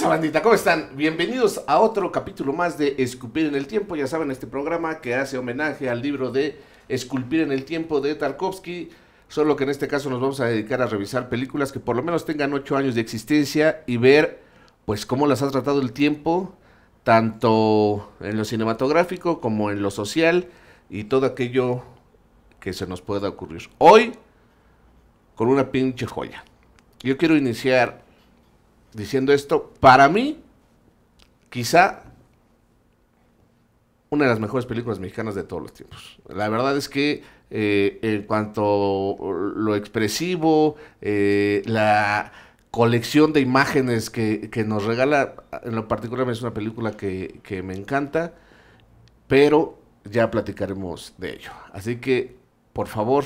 bandita? ¿Cómo están? Bienvenidos a otro capítulo más de Esculpir en el Tiempo. Ya saben, este programa que hace homenaje al libro de Esculpir en el Tiempo de Tarkovsky. Solo que en este caso nos vamos a dedicar a revisar películas que por lo menos tengan ocho años de existencia y ver, pues, cómo las ha tratado el tiempo, tanto en lo cinematográfico como en lo social y todo aquello que se nos pueda ocurrir. Hoy, con una pinche joya. Yo quiero iniciar diciendo esto, para mí, quizá una de las mejores películas mexicanas de todos los tiempos. La verdad es que eh, en cuanto lo expresivo, eh, la colección de imágenes que, que, nos regala, en lo particular es una película que, que me encanta, pero ya platicaremos de ello. Así que, por favor,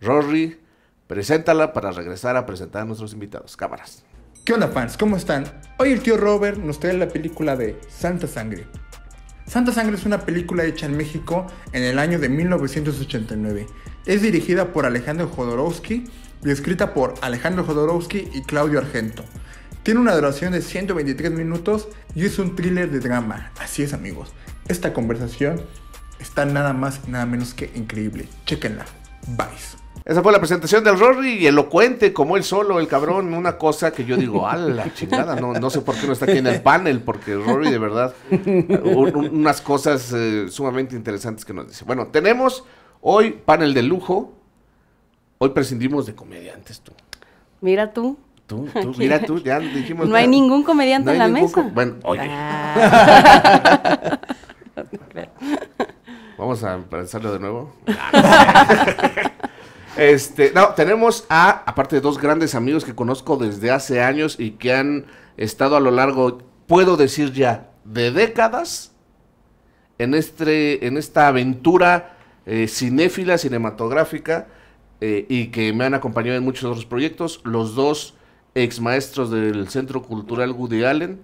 Rory, preséntala para regresar a presentar a nuestros invitados. Cámaras. ¿Qué onda fans? ¿Cómo están? Hoy el tío Robert nos trae la película de Santa Sangre. Santa Sangre es una película hecha en México en el año de 1989. Es dirigida por Alejandro Jodorowsky y escrita por Alejandro Jodorowsky y Claudio Argento. Tiene una duración de 123 minutos y es un thriller de drama. Así es amigos, esta conversación está nada más y nada menos que increíble. Chequenla. Bye. Esa fue la presentación del Rory y elocuente como él solo, el cabrón, una cosa que yo digo, a la chingada, no, sé por qué no está aquí en el panel, porque Rory de verdad, unas cosas eh, sumamente interesantes que nos dice. Bueno, tenemos hoy panel de lujo, hoy prescindimos de comediantes tú. Mira tú. Tú, tú, mira tú, ya dijimos. No hay ningún comediante en la mesa. Bueno, oye. Ah. Vamos a empezarlo de nuevo. Ah, este, no, tenemos a, aparte de dos grandes amigos que conozco desde hace años y que han estado a lo largo, puedo decir ya, de décadas en, este, en esta aventura eh, cinéfila, cinematográfica, eh, y que me han acompañado en muchos otros proyectos, los dos ex maestros del Centro Cultural Woody Allen.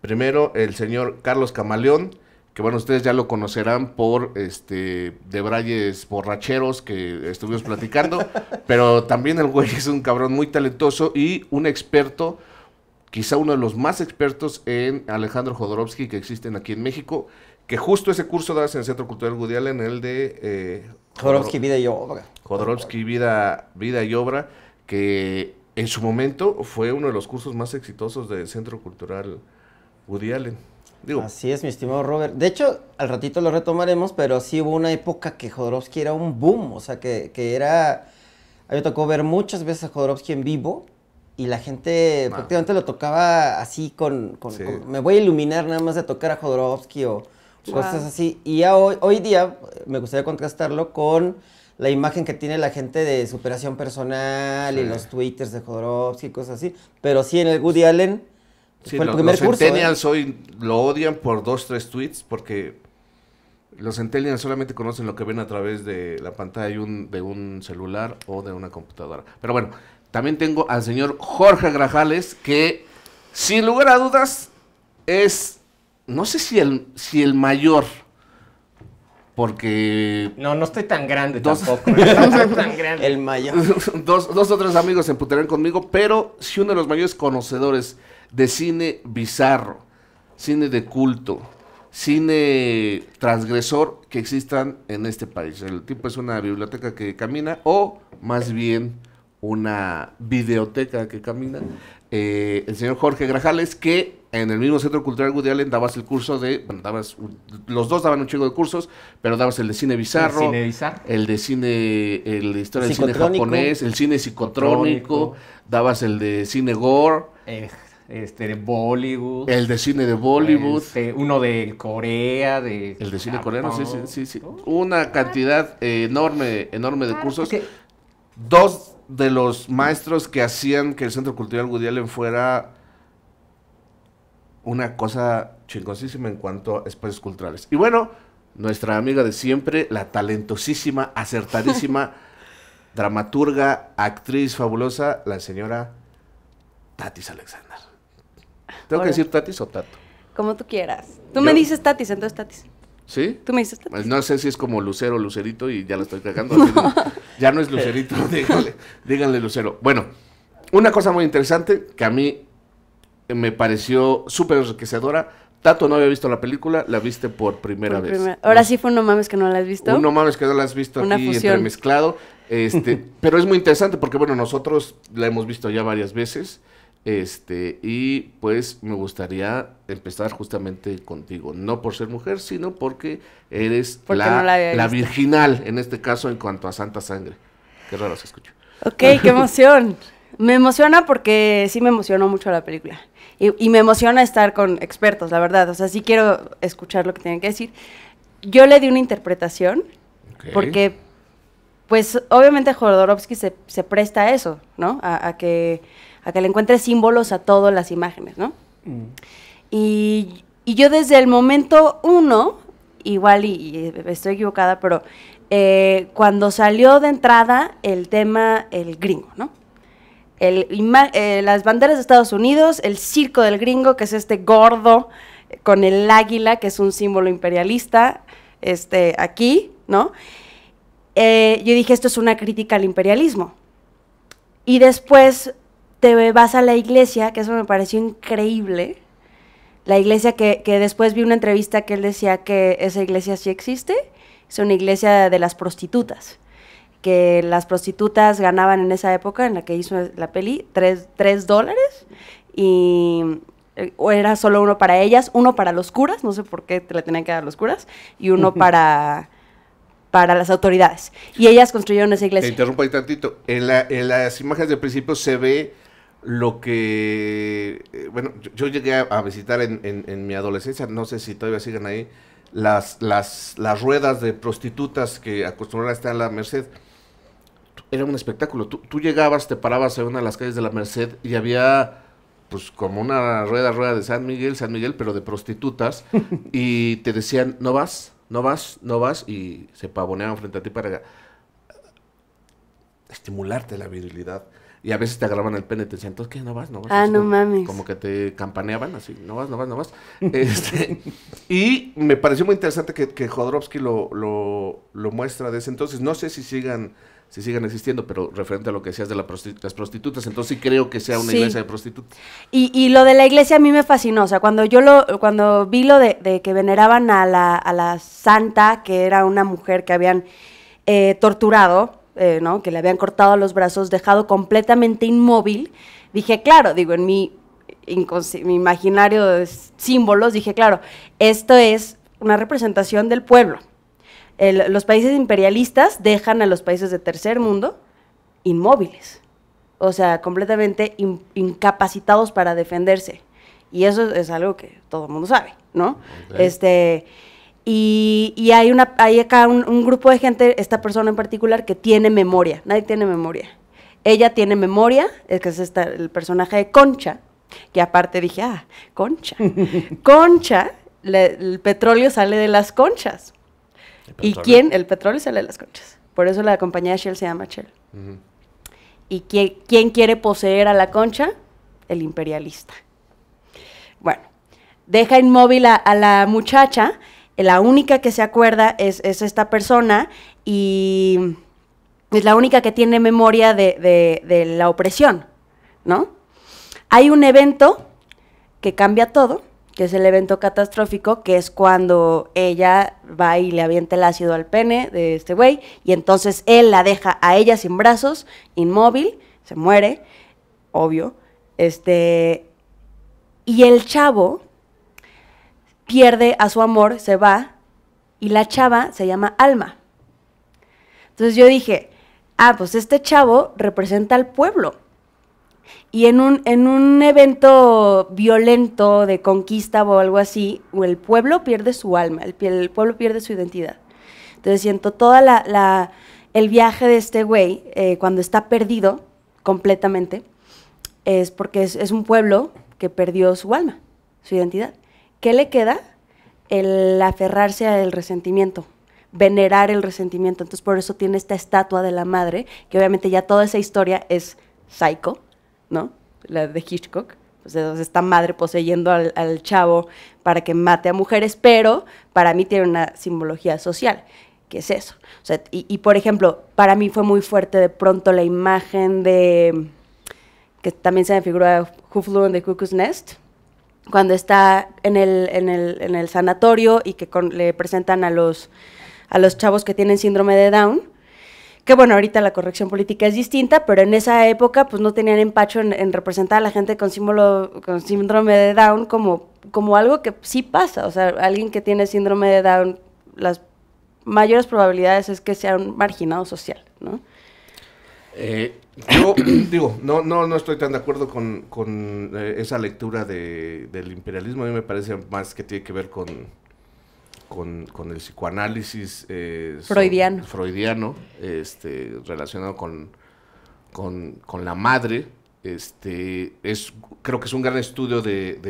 Primero, el señor Carlos Camaleón, que bueno, ustedes ya lo conocerán por este de Brayes borracheros que estuvimos platicando, pero también el güey es un cabrón muy talentoso y un experto, quizá uno de los más expertos en Alejandro Jodorowsky que existen aquí en México, que justo ese curso das en el Centro Cultural Gudialen, en el de eh, Jodorowsky Vida y Obra. Jodorowsky Vida, Vida y Obra, que en su momento fue uno de los cursos más exitosos del Centro Cultural Gudialen. Así es, mi estimado Robert. De hecho, al ratito lo retomaremos, pero sí hubo una época que Jodorowsky era un boom, o sea, que, era... A mí me tocó ver muchas veces a Jodorowsky en vivo y la gente ah. prácticamente lo tocaba así con, Me voy a iluminar nada más de tocar a Jodorowsky o cosas así. Y hoy, día me gustaría contrastarlo con la imagen que tiene la gente de superación personal y los twitters de Jodorowsky y cosas así. Pero sí, en el Woody Allen Sí, los curso, ¿eh? hoy lo odian por dos, tres tweets porque los Centennials solamente conocen lo que ven a través de la pantalla de un, celular o de una computadora. Pero bueno, también tengo al señor Jorge Grajales que, sin lugar a dudas, es, no sé si el, si el mayor, porque... No, no estoy tan grande tampoco. El mayor. Dos, dos o tres amigos se emputarán conmigo, pero si uno de los mayores conocedores de cine bizarro, cine de culto, cine transgresor que existan en este país. El tipo es una biblioteca que camina o más bien una videoteca que camina. Eh, el señor Jorge Grajales, que en el mismo Centro Cultural Woody Allen dabas el curso de, bueno, los dos daban un chingo de cursos, pero dabas el de cine bizarro, el, cine bizarro? el de cine, el de historia del cine japonés, el cine psicotrónico, dabas el de cine gore este, de Bollywood. El de cine de Bollywood. Este, uno de Corea, de... El de cine coreano, sí, sí, sí. Una cantidad eh, enorme, enorme de ah, cursos. Dos de los maestros que hacían que el Centro Cultural Woody Allen fuera una cosa chingosísima en cuanto a espacios culturales. Y bueno, nuestra amiga de siempre, la talentosísima, acertadísima, dramaturga, actriz fabulosa, la señora Tatis Alexander. ¿Tengo que decir tatis o tato? Como tú quieras. Tú me dices tatis, entonces tatis. ¿Sí? Tú me dices tatis. Pues no sé si es como lucero o lucerito y ya la estoy cagando. Ya no es lucerito, díganle, lucero. Bueno, una cosa muy interesante que a mí me pareció súper enriquecedora. Tato no había visto la película, la viste por primera vez. Ahora sí fue un no mames que no la has visto. Un no mames que no la has visto aquí entremezclado. Este, pero es muy interesante porque, bueno, nosotros la hemos visto ya varias veces. Este, y pues me gustaría empezar justamente contigo, no por ser mujer, sino porque eres la, virginal, en este caso en cuanto a Santa Sangre. Qué raro se escucha. Ok, qué emoción. Me emociona porque sí me emocionó mucho la película. Y, me emociona estar con expertos, la verdad. O sea, sí quiero escuchar lo que tienen que decir. Yo le di una interpretación porque, pues, obviamente Jodorowsky se, presta a eso, ¿no? a que a que le encuentre símbolos a todas las imágenes, ¿no? Mm. Y, yo desde el momento uno, igual y, estoy equivocada, pero eh, cuando salió de entrada el tema el gringo, ¿no? Eh, las banderas de Estados Unidos, el circo del gringo, que es este gordo eh, con el águila, que es un símbolo imperialista, este, aquí, ¿no? yo dije, esto es una crítica al imperialismo. Y después te vas a la iglesia, que eso me pareció increíble. La iglesia que, después vi una entrevista que él decía que esa iglesia sí existe, es una iglesia de las prostitutas que las prostitutas ganaban en esa época en la que hizo la peli, tres, dólares, y era solo uno para ellas, uno para los curas, no sé por qué te le tenían que dar a los curas, y uno para, para las autoridades. Y ellas construyeron esa iglesia. interrumpo ahí tantito. En, en las imágenes de principio se ve lo que, eh, bueno, yo llegué a, visitar en, en, mi adolescencia, no sé si todavía siguen ahí, las, las, ruedas de prostitutas que acostumbraron a estar en la Merced. Era un espectáculo. Tú, llegabas, te parabas en una de las calles de la Merced y había pues como una rueda, rueda de San Miguel, San Miguel, pero de prostitutas, y te decían, no vas, no vas, no vas, y se pavoneaban frente a ti para eh, estimularte la virilidad. Y a veces te agarraban el pene y te decían, ¿entonces qué? ¿No vas? ¿No vas? Ah, no como, mames. Como que te campaneaban así, no vas, no vas, no vas. Este, y me pareció muy interesante que, que Jodorowsky lo, lo, lo muestra desde entonces. No sé si sigan si sigan existiendo, pero referente a lo que decías de las prostitutas, entonces sí creo que sea una iglesia de prostitutas. Y, lo de la iglesia a mí me fascinó, o sea, cuando yo lo, cuando vi lo de, que veneraban a la, santa, que era una mujer que habían eh, torturado, eh, que le habían cortado los brazos, dejado completamente inmóvil, dije, claro, digo, en mi, mi imaginario de símbolos, dije, claro, esto es una representación del pueblo. los países imperialistas dejan a los países de tercer mundo inmóviles, o sea, completamente incapacitados para defenderse. Y eso es algo que todo el mundo sabe, ¿no? Este, y, hay, una, acá un, grupo de gente, esta persona en particular, que tiene memoria. Nadie tiene memoria. Ella tiene memoria, es que es el personaje de Concha, que aparte dije, ah, Concha. Concha, el petróleo sale de las conchas. ¿Y quién? El petróleo sale de las conchas. Por eso la compañía de Shell se llama Shell. ¿Y quién, quiere poseer a la concha? El imperialista. Bueno, deja inmóvil a la muchacha la única que se acuerda es, esta persona y es la única que tiene memoria de, de, la opresión, ¿no? Hay un evento que cambia todo, que es el evento catastrófico, que es cuando ella va y le avienta el ácido al pene de este güey, y entonces él la deja a ella sin brazos, inmóvil, se muere, obvio, este... Y el chavo, pierde a su amor, se va, y la chava se llama Alma. Entonces yo dije, ah, pues este chavo representa al pueblo. Y en un, en un evento violento de conquista o algo así, el pueblo pierde su alma, el, pueblo pierde su identidad. Entonces siento todo la, el viaje de este güey, eh, cuando está perdido completamente, es porque es un pueblo que perdió su alma, su identidad. ¿Qué le queda? El aferrarse al resentimiento venerar el resentimiento, entonces por eso tiene esta estatua de la madre, que obviamente ya toda esa historia es psycho, ¿no? La de Hitchcock, pues, entonces esta madre poseyendo al, chavo para que mate a mujeres, pero para mí tiene una simbología social, que es eso. y, por ejemplo, para mí fue muy fuerte de pronto la imagen de, que también se me figura Who Flew in the Cuckoo's Nest, cuando está en el, en el, en el sanatorio y que le presentan a los, a los chavos que tienen síndrome de Down, que bueno, ahorita la corrección política es distinta, pero en esa época pues no tenían empacho en, representar a la gente con, símbolo, con síndrome de Down como, como algo que sí pasa, o sea, alguien que tiene síndrome de Down, las mayores probabilidades es que sea un marginado social, ¿no? Eh, yo digo, no, no, no estoy tan de acuerdo con, eh, esa lectura de, del imperialismo. A mí me parece más que tiene que ver con, con, el psicoanálisis eh, freudiano. freudiano, este, relacionado con, la madre. Este, es, creo que es un gran estudio del,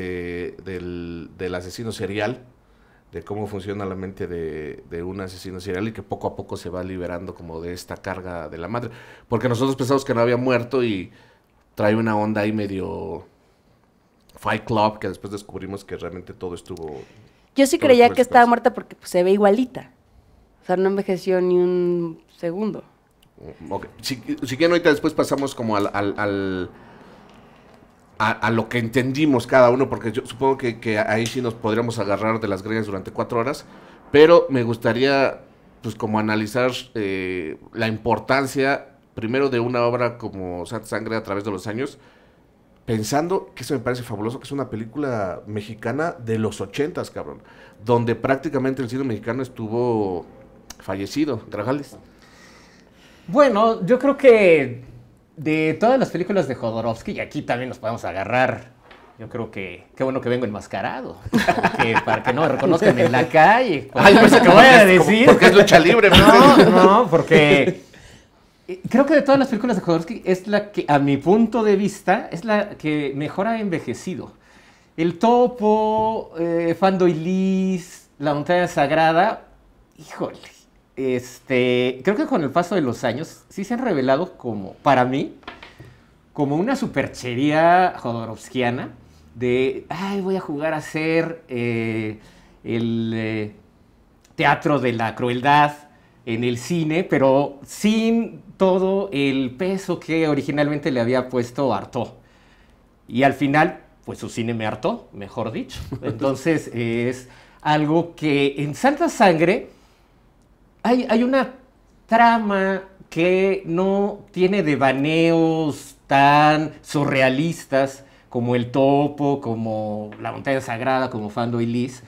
del asesino serial de cómo funciona la mente de, un asesino serial y que poco a poco se va liberando como de esta carga de la madre. Porque nosotros pensamos que no había muerto y trae una onda ahí medio Fight Club que después descubrimos que realmente todo estuvo... Yo sí creía que estaba muerta porque pues, se ve igualita. O sea, no envejeció ni un segundo. Mm, ok. Si, si quieren ahorita después pasamos como al a, lo que entendimos cada uno, porque yo supongo que, ahí sí nos podríamos agarrar de las greñas durante cuatro horas, pero me gustaría pues como analizar eh, la importancia primero de una obra como Sangre a través de los años, pensando que eso me parece fabuloso, que es una película mexicana de los ochentas, cabrón, donde prácticamente el cine mexicano estuvo fallecido, Bueno, yo creo que de todas las películas de Jodorowsky, y aquí también nos podemos agarrar. Yo creo que qué bueno que vengo enmascarado. para que no me reconozcan en la calle. Ay, pues ¿qué voy a decir. Porque es lucha libre, No, pues. no, porque. Eh, creo que de todas las películas de Jodorowsky es la que, a mi punto de vista, es la que mejor ha envejecido. El Topo, eh, Fandoilis, La Montaña Sagrada, híjole, este, creo que con el paso de los años sí se han revelado como, para mí, como una superchería jodorowskiana de, ay, voy a jugar a ser eh, el eh, teatro de la crueldad en el cine, pero sin todo el peso que originalmente le había puesto harto. Y al final, pues su cine me hartó, mejor dicho. Entonces es algo que en Santa Sangre hay, una trama que no tiene devaneos tan surrealistas como El Topo, como La Montaña Sagrada, como Fando y Liz,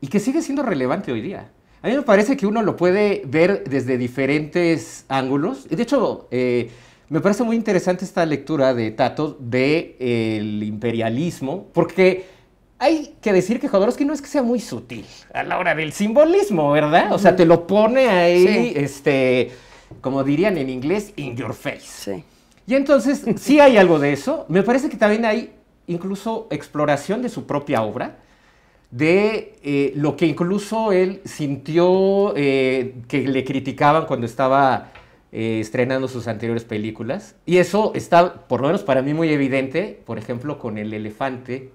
y que sigue siendo relevante hoy día. A mí me parece que uno lo puede ver desde diferentes ángulos. De hecho, eh, me parece muy interesante esta lectura de Tato del de, imperialismo, porque hay que decir que Jodorowsky no es que sea muy sutil a la hora del simbolismo, ¿verdad? O sea, te lo pone ahí, este, como dirían en inglés, in your face. Sí. Y entonces, sí hay algo de eso. Me parece que también hay incluso exploración de su propia obra, de eh, lo que incluso él sintió eh, que le criticaban cuando estaba eh, estrenando sus anteriores películas. Y eso está, por lo menos para mí, muy evidente, por ejemplo, con El Elefante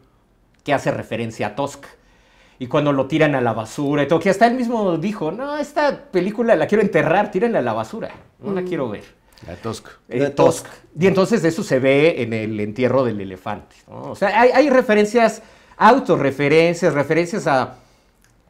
que hace referencia a Tusk. Y cuando lo tiran a la basura y todo, que hasta él mismo dijo, no, esta película la quiero enterrar, tírenla a la basura, no la mm. quiero ver. La eh, Tusk. Y entonces eso se ve en el entierro del elefante. O sea, hay, referencias, autorreferencias, referencias a,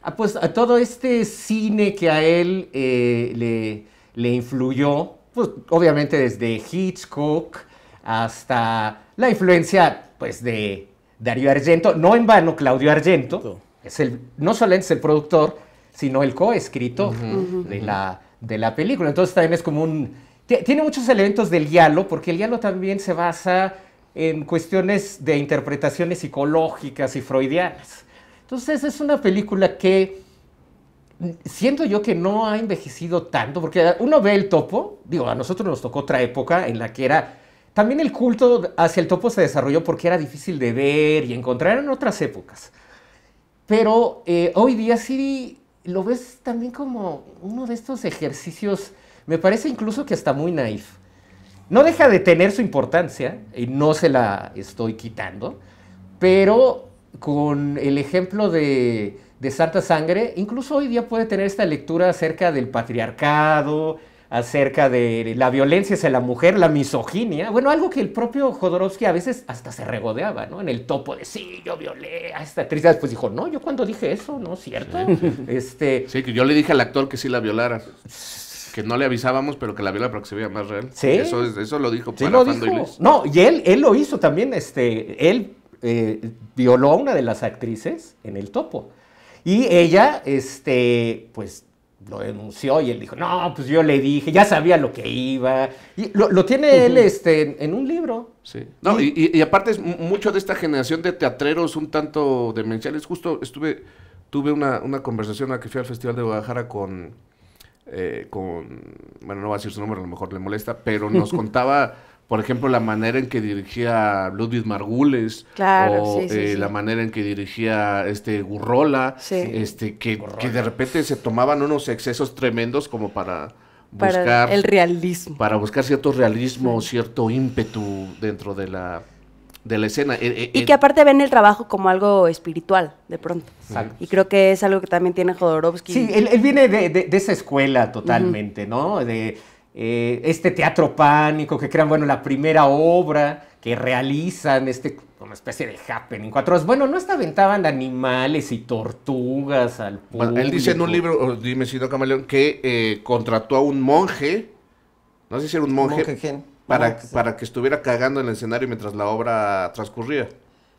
a, pues, a todo este cine que a él eh, le, le, influyó, pues obviamente desde Hitchcock hasta la influencia pues de Darío Argento, no en vano, Claudio Argento es el, no solamente es el productor, sino el coescritor de, la, de la película. Entonces también es como un... Tiene muchos elementos del diálogo, porque el diálogo también se basa en cuestiones de interpretaciones psicológicas y freudianas. Entonces es una película que siento yo que no ha envejecido tanto, porque uno ve el topo, digo, a nosotros nos tocó otra época en la que era también el culto hacia el topo se desarrolló porque era difícil de ver y encontrar en otras épocas. Pero eh, hoy día sí lo ves también como uno de estos ejercicios, me parece incluso que está muy naif. No deja de tener su importancia, y no se la estoy quitando, pero con el ejemplo de Santa Sangre, incluso hoy día puede tener esta lectura acerca del patriarcado, acerca de la violencia hacia la mujer, la misoginia, bueno, algo que el propio Jodorowsky a veces hasta se regodeaba, ¿no? En el topo de, sí, yo violé a esta actriz, después dijo, no, yo cuando dije eso, ¿no? es ¿Cierto? Sí. Este... Sí, que yo le dije al actor que sí la violara que no le avisábamos, pero que la viola para que se vea más real. Sí. Eso, eso lo dijo sí, lo dijo. No, y él, él lo hizo también. Este, él eh, violó a una de las actrices en el topo. Y ella, este, pues, lo denunció y él dijo, no, pues yo le dije, ya sabía lo que iba. Y lo, tiene él este, en un libro. Sí. No, y, aparte es mucho de esta generación de teatreros un tanto demenciales. Justo estuve, tuve una, conversación a que fui al Festival de Guadalajara con, eh, con, bueno, no va a decir su nombre, a lo mejor le molesta, pero nos contaba por ejemplo, la manera en que dirigía Ludwig Margules, o eh, la manera en que dirigía este Gurrola, este, que, de repente se tomaban unos excesos tremendos como para buscar para el realismo. Para buscar cierto realismo, cierto ímpetu dentro de la de la escena. Eh, eh, y que aparte ven el trabajo como algo espiritual, de pronto. Y creo que es algo que también tiene Jodorowsky. Sí, él, viene de, esa escuela totalmente, ¿no? De, eh, este teatro pánico que crean, bueno, la primera obra que realizan, este, una especie de happening, cuatro horas. Bueno, no hasta aventaban animales y tortugas al público. él dice en un libro, oh, dime si no, Camaleón, que eh, contrató a un monje, no sé si era un monje, para, que para que estuviera cagando en el escenario mientras la obra transcurría.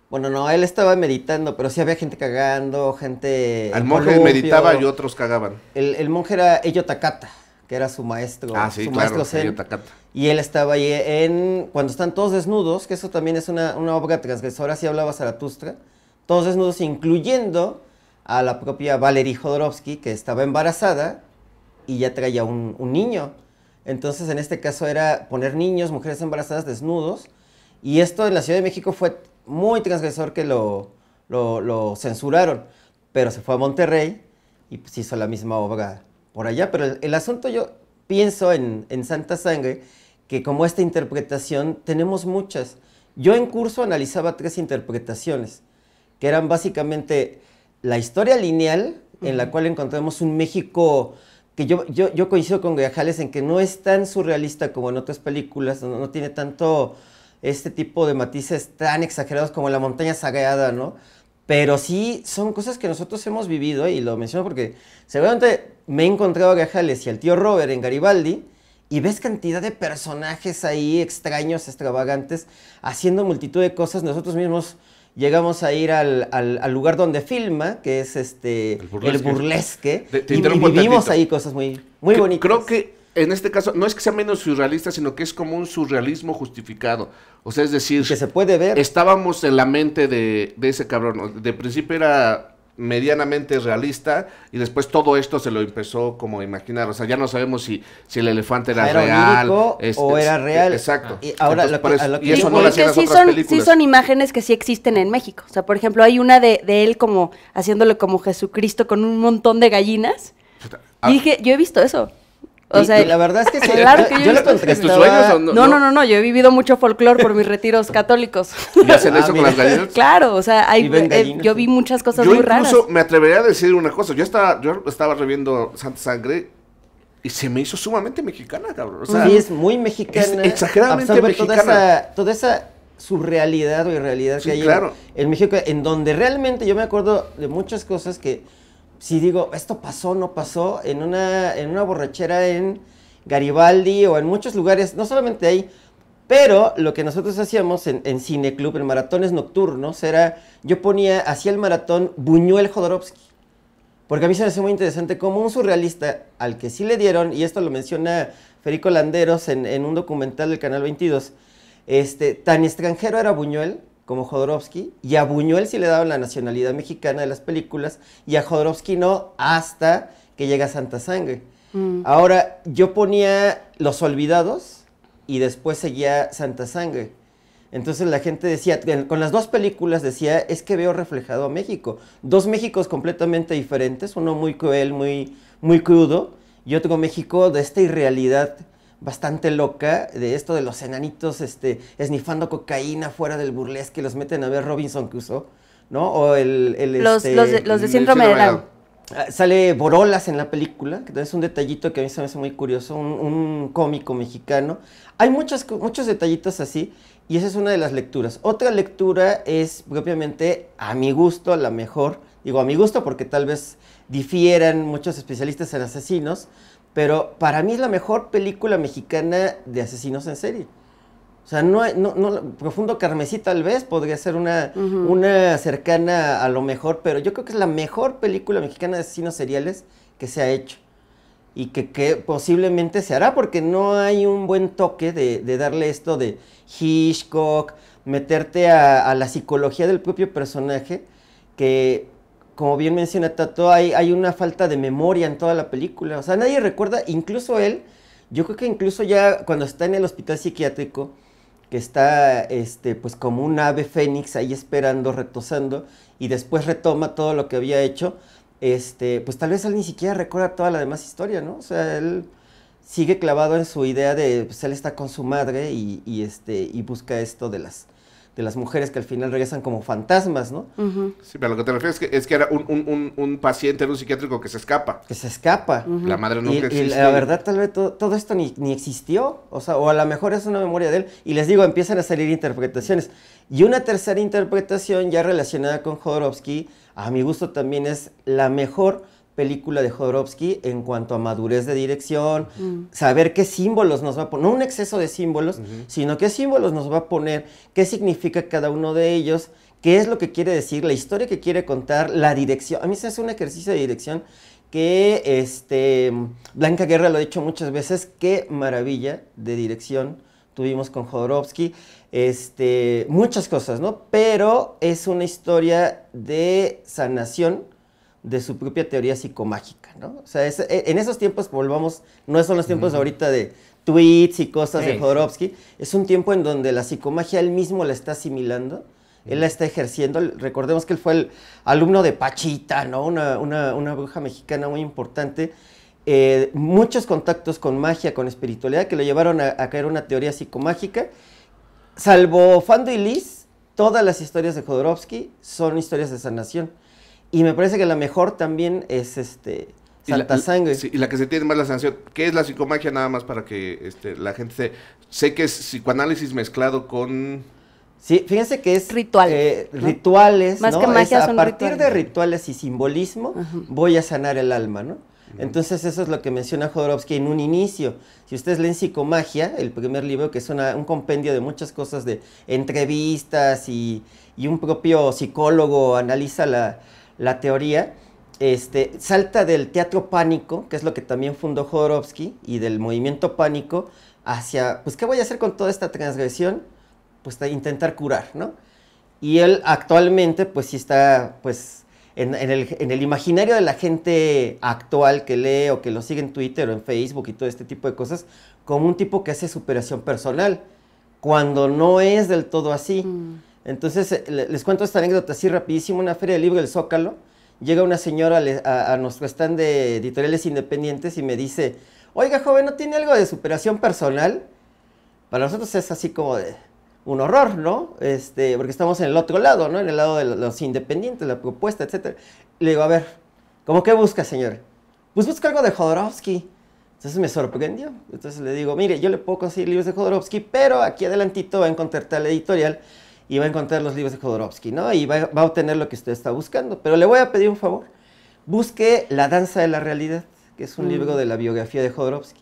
Bueno, no, él estaba meditando, pero sí había gente cagando, gente... Al monje meditaba y otros cagaban. El, monje era Ello Takata que era su maestro, ah, su maestro Zen. Y él estaba ahí en, cuando están todos desnudos, que eso también es una, una obra transgresora, si hablaba Zaratustra, todos desnudos, incluyendo a la propia Valery Jodorowsky, que estaba embarazada y ya traía un, niño. Entonces, en este caso era poner niños, mujeres embarazadas desnudos. Y esto en la Ciudad de México fue muy transgresor que lo, lo, censuraron. Pero se fue a Monterrey y pues hizo la misma obra por allá. Pero el, asunto yo pienso en, en, Santa Sangre, que como esta interpretación tenemos muchas. Yo en curso analizaba tres interpretaciones, que eran básicamente la historia lineal, en la cual encontramos un México que yo, yo, yo coincido con Grajales en que no es tan surrealista como en otras películas, no, no tiene tanto este tipo de matices tan exagerados como la montaña sagrada, ¿no? Pero sí son cosas que nosotros hemos vivido y lo menciono porque seguramente me he encontrado a Gajales y al tío Robert en Garibaldi y ves cantidad de personajes ahí extraños, extravagantes, haciendo multitud de cosas. Nosotros mismos llegamos a ir al, lugar donde filma, que es este el burlesque, y, vivimos ahí cosas muy, muy bonitas. Creo que en este caso no es que sea menos surrealista, sino que es como un surrealismo justificado. O sea, es decir, que se puede ver. Estábamos en la mente de, de ese cabrón. De principio era medianamente realista y después todo esto se lo empezó como a imaginar. O sea, ya no sabemos si, si el elefante era, real o este, era real. exacto. Y ahora eso, sí son, Sí son imágenes que sí existen en México. O sea, por ejemplo, hay una de, él como haciéndolo como Jesucristo con un montón de gallinas. Y ah. dije, yo he visto eso. O sea, la verdad es que Claro que yo, ¿Tus sueños no? no? No, no, yo he vivido mucho folclore por mis retiros católicos. ¿Y hacen ah, eso con las gallinas? Claro, o sea, eh, yo vi muchas cosas muy raras. incluso me atrevería a decir una cosa, yo estaba, yo estaba reviendo Santa Sangre y se me hizo sumamente mexicana, cabrón. O sí, es muy mexicana. exageradamente mexicana. Toda esa, toda esa surrealidad o irrealidad que hay en México, en donde realmente yo me acuerdo de muchas cosas que si digo, esto pasó, no pasó, en una, en una borrachera en Garibaldi o en muchos lugares, no solamente ahí, pero lo que nosotros hacíamos en, en Cineclub, en maratones nocturnos, era, yo ponía, hacía el maratón Buñuel Jodorowsky. Porque a mí se me hace muy interesante como un surrealista al que sí le dieron, y esto lo menciona Federico Landeros en, un documental del Canal 22, este, tan extranjero era Buñuel, como Jodorowsky, y a Buñuel sí le daban la nacionalidad mexicana de las películas, y a Jodorowsky no, hasta que llega Santa Sangre. Mm. Ahora, yo ponía Los Olvidados y después seguía Santa Sangre. Entonces la gente decía, con las dos películas decía, es que veo reflejado a México. Dos Méxicos completamente diferentes, uno muy cruel, muy, muy crudo, y otro México de esta irrealidad bastante loca de esto de los enanitos este, esnifando cocaína fuera del burlesque, los meten a ver Robinson Crusoe, ¿no? O el... Este, los, de, los ah, Sale Borolas en la película, que es un detallito que a mí se me hace muy curioso, un, cómico mexicano. Hay muchos, muchos detallitos así, y esa es una de las lecturas. Otra lectura es propiamente a mi gusto, a la mejor, digo a mi gusto porque tal vez difieran muchos especialistas en asesinos, pero para mí es la mejor película mexicana de asesinos en serie. O sea, no, no, Profundo Carmesí tal vez podría ser una, una cercana a lo mejor, pero yo creo que es la mejor película mexicana de asesinos seriales que se ha hecho y que, posiblemente se hará porque no hay un buen toque de, darle esto de Hitchcock, meterte a, la psicología del propio personaje, que como bien menciona Tato, hay, una falta de memoria en toda la película. O sea, nadie recuerda, incluso él, yo creo que incluso ya cuando está en el hospital psiquiátrico, que está este, pues como un ave fénix ahí esperando, retosando, y después retoma todo lo que había hecho, este, pues tal vez él ni siquiera recuerda toda la demás historia, ¿no? O sea, él sigue clavado en su idea de, pues él está con su madre y este, y busca esto de las de las mujeres que al final regresan como fantasmas, ¿no? Sí, pero lo que te refieres es que, era un, paciente un psiquiátrico que se escapa. Que se escapa. La madre nunca Y la verdad, tal vez todo, esto ni, ni, existió, o sea, o a lo mejor es una memoria de él. Y les digo, empiezan a salir interpretaciones. Y una tercera interpretación ya relacionada con Jodorowsky, a mi gusto también es la mejor película de Jodorowsky en cuanto a madurez de dirección, mm. saber qué símbolos nos va a poner, no un exceso de símbolos, sino qué símbolos nos va a poner, qué significa cada uno de ellos, qué es lo que quiere decir, la historia que quiere contar, la dirección. A mí se hace un ejercicio de dirección que este, Blanca Guerra lo ha dicho muchas veces, qué maravilla de dirección tuvimos con Jodorowsky, este, muchas cosas, ¿no? Pero es una historia de sanación de su propia teoría psicomágica, ¿no? E, en esos tiempos, volvamos, no son los tiempos ahorita de tweets y cosas de Jodorowsky, es un tiempo en donde la psicomagia él mismo la está asimilando, él la está ejerciendo, recordemos que él fue el alumno de Pachita, ¿no? Una, una, bruja mexicana muy importante, eh, muchos contactos con magia, con espiritualidad, que lo llevaron a, a crear una teoría psicomágica, salvo Fando y Liz, todas las historias de Jodorowsky son historias de sanación. Y me parece que la mejor también es este. Santa Sangre. y la que se tiene más la sanción. ¿Qué es la psicomagia? Nada más para que este, la gente se. Sé que es psicoanálisis mezclado con. Sí, fíjense que es. Ritual. Eh, rituales. Más que magia son A partir de rituales y simbolismo, voy a sanar el alma, ¿no? Entonces, eso es lo que menciona Jodorowsky en un inicio. Si ustedes leen Psicomagia, el primer libro, que es un compendio de muchas cosas, de entrevistas y un propio psicólogo analiza la, la teoría, este, salta del teatro pánico, que es lo que también fundó Jodorowsky, y del movimiento pánico hacia, pues, ¿qué voy a hacer con toda esta transgresión? Pues intentar curar, ¿no? Y él actualmente, pues sí está, pues, en, el, imaginario de la gente actual que lee o que lo sigue en Twitter o en Facebook y todo este tipo de cosas, como un tipo que hace superación personal, cuando no es del todo así. Mm. Entonces, eh, les cuento esta anécdota así rapidísimo. Una feria de libro del Zócalo, llega una señora a, nuestro stand de editoriales independientes y me dice, oiga joven, ¿no tiene algo de superación personal? Para nosotros es así como de un horror, ¿no? Este, porque estamos en el otro lado, ¿no? En el lado de los independientes, la propuesta, etc. Le digo, a ver, ¿cómo qué busca, señor? Pues busca algo de Jodorowsky. Entonces me sorprendió. Entonces le digo, mire, yo le puedo conseguir libros de Jodorowsky, pero aquí adelantito va a encontrar tal editorial y va a encontrar los libros de Jodorowsky, ¿no? Y va, a obtener lo que usted está buscando. Pero le voy a pedir un favor. Busque La danza de la realidad, que es un mm. libro de la biografía de Jodorowsky.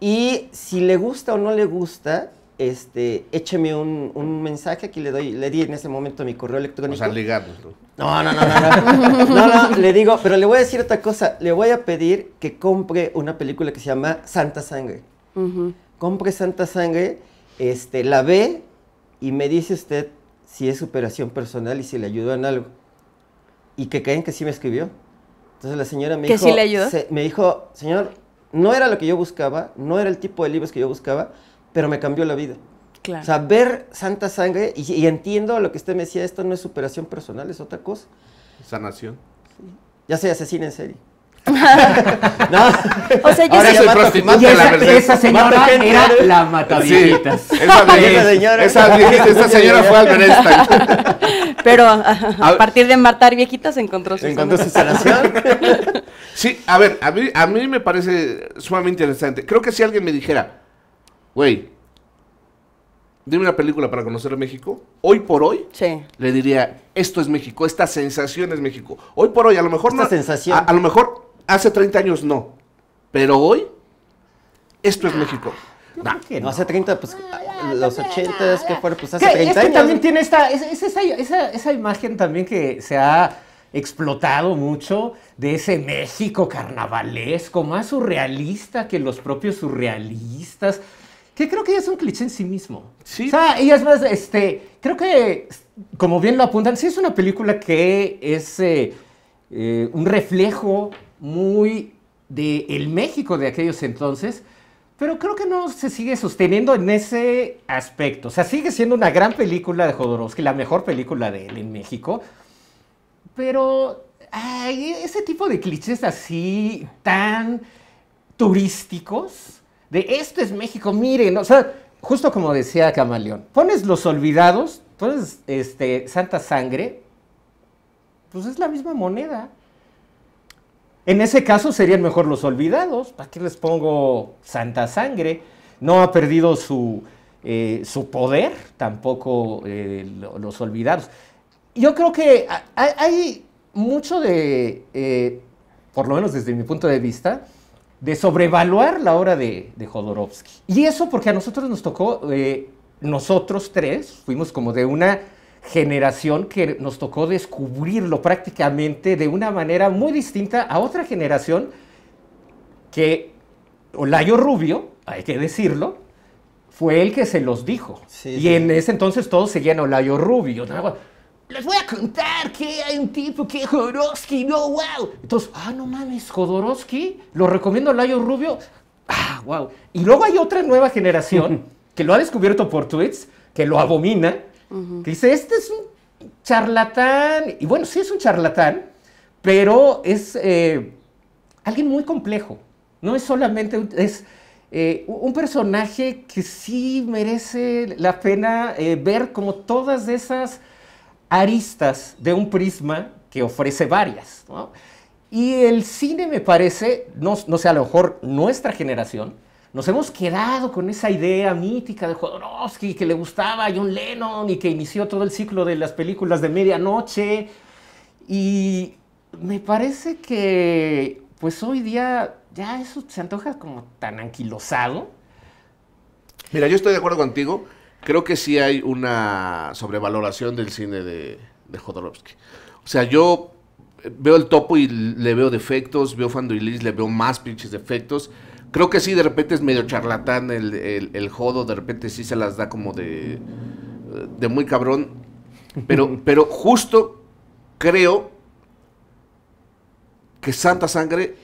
Y si le gusta o no le gusta, este, écheme un, mensaje, aquí le doy, le di en ese momento mi correo electrónico. O sea, ligarnos, ¿no? No, no, no, no, no. no, no, le digo, pero le voy a decir otra cosa, le voy a pedir que compre una película que se llama Santa Sangre. Compre Santa Sangre, este, la ve, y me dice usted si es superación personal y si le ayudó en algo. Y que creen que sí me escribió. Entonces la señora me ¿Que dijo... Sí le ayudó? me dijo, señor, no era lo que yo buscaba, no era el tipo de libros que yo buscaba, pero me cambió la vida. Claro. O sea, ver Santa Sangre, y, entiendo lo que usted me decía, esto no es superación personal, es otra cosa. Sanación. Sí. Ya sea asesina en serie. no. O sea, yo soy esa, esa señora era la mataviejitas. Sí, esa, esa, señora, esa, señora fue al Pero a, partir de matar viejitas encontró su encontró su sanación. sí, a ver, a mí, me parece sumamente interesante. Creo que si alguien me dijera, güey, dime una película para conocer a México, hoy por hoy, le diría, esto es México, esta sensación es México. Hoy por hoy, a lo mejor esta sensación. a lo mejor Hace 30 años no, pero hoy esto es México. no, hace 30, pues ah, los 80 pues, es que fue pues hace 30 este también tiene esa, imagen también que se ha explotado mucho de ese México carnavalesco, más surrealista que los propios surrealistas, que creo que ya es un cliché en sí mismo. Sí. O sea, y es más, este, creo que, como bien lo apuntan, sí es una película que es eh, eh, un reflejo muy de el México de aquellos entonces, pero creo que no se sigue sosteniendo en ese aspecto. O sea, sigue siendo una gran película de Jodorowsky, la mejor película de él en México, pero ese tipo de clichés así tan turísticos, de esto es México, miren, o sea, justo como decía Camaleón, pones los olvidados, pones este, Santa Sangre, pues es la misma moneda. En ese caso serían mejor los olvidados. ¿Para qué les pongo Santa Sangre? No ha perdido su, eh, su poder, tampoco eh, los olvidados. Yo creo que hay mucho de, eh, por lo menos desde mi punto de vista, de sobrevaluar la obra de, de Jodorowsky. Y eso porque a nosotros nos tocó, nosotros tres, fuimos como de una generación que nos tocó descubrirlo prácticamente de una manera muy distinta a otra generación que Olayo Rubio, hay que decirlo, fue el que se los dijo. y en ese entonces todos seguían Olayo Rubio. Les voy a contar que hay un tipo que Jodorowsky, no, wow. Entonces, ah, no mames, Jodorowsky, lo recomiendo Olayo Rubio. Ah, wow. Y luego hay otra nueva generación que lo ha descubierto por tweets, que lo abomina dice, este es un charlatán, y bueno, sí es un charlatán, pero es eh, alguien muy complejo, no es solamente, un, es eh, un personaje que sí merece la pena eh, ver como todas esas aristas de un prisma que ofrece varias. Y el cine me parece, no, no sé, a lo mejor nuestra generación, nos hemos quedado con esa idea mítica de Jodorowsky que le gustaba a John Lennon y que inició todo el ciclo de las películas de medianoche. Y me parece que pues hoy día ya eso se antoja como tan anquilosado. Mira, yo estoy de acuerdo contigo. Creo que sí hay una sobrevaloración del cine de, de Jodorowsky. O sea, yo eh, veo el topo y le veo defectos, veo Fanduilis, le veo más pinches defectos Creo que sí, de repente es medio charlatán el, jodo, de repente sí se las da como de, de muy cabrón. Pero, pero justo creo que Santa Sangre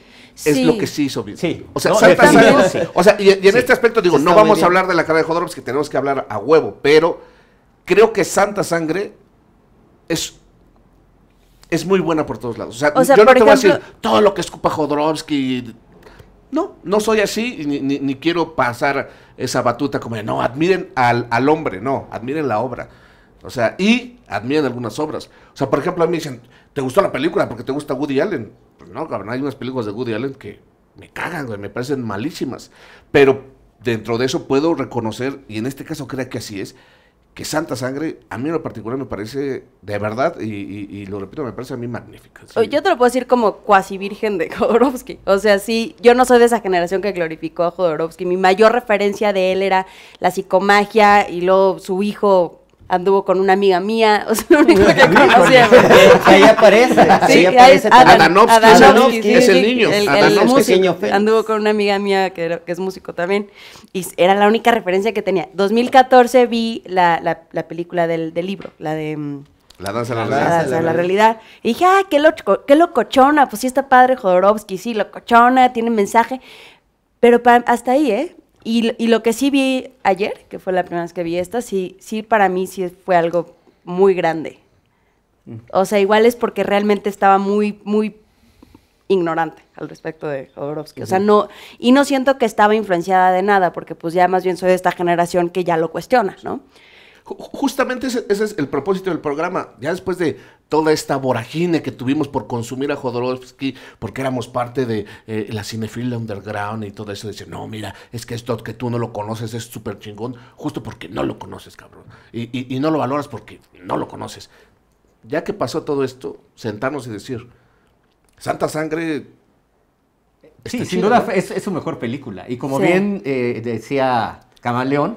es lo que sí hizo bien. Sí. O sea, Santa Sangre. O sea, y, en este aspecto digo, no vamos a hablar de la cara de Jodorowsky, tenemos que hablar a huevo, pero creo que Santa Sangre es. Es muy buena por todos lados. O sea, yo no te voy a decir todo lo que escupa Jodorowsky no, no soy así ni, ni, quiero pasar esa batuta como, de, no, admiren al, hombre, no, admiren la obra. O sea, y admiren algunas obras. O sea, por ejemplo, a mí dicen, ¿te gustó la película porque te gusta Woody Allen? Pues no, cabrón, hay unas películas de Woody Allen que me cagan, me parecen malísimas. Pero dentro de eso puedo reconocer, y en este caso creo que así es, que Santa Sangre, a mí en lo particular me parece, de verdad, y, lo repito, me parece a mí magnífica. Yo te lo puedo decir como cuasi virgen de Jodorowsky. O sea, sí, yo no soy de esa generación que glorificó a Jodorowsky. Mi mayor referencia de él era la psicomagia y luego su hijo anduvo con una amiga mía, o sea, lo único que conocía. ahí aparece, ahí aparece. Adanovsky, es el niño. El, niño músico, anduvo con una amiga mía que, es músico también, y era la única referencia que tenía. 2014 vi la, la, película del, del, libro, la de... Mm, la danza de la, la, danza, la, la, realidad. Y dije, ah, qué, qué locochona, pues sí está padre Jodorowsky, sí, locochona, tiene mensaje. Pero hasta ahí, ¿eh? Y, lo que sí vi ayer, que fue la primera vez que vi esta, sí, sí para mí sí fue algo muy grande. Mm. O sea, igual es porque realmente estaba muy, muy ignorante al respecto de Jodorowsky. O sea, no, y no siento que estaba influenciada de nada, porque pues ya más bien soy de esta generación que ya lo cuestiona, ¿no? Justamente ese, es el propósito del programa. Ya después de toda esta voragine que tuvimos por consumir a Jodorowsky, porque éramos parte de eh, la cinefilia underground y todo eso, decir no, mira, es que esto que tú no lo conoces es súper chingón, justo porque no lo conoces, cabrón. Y, no lo valoras porque no lo conoces. Ya que pasó todo esto, sentarnos y decir, Santa Sangre es, su mejor película. Y como bien eh, decía Camaleón,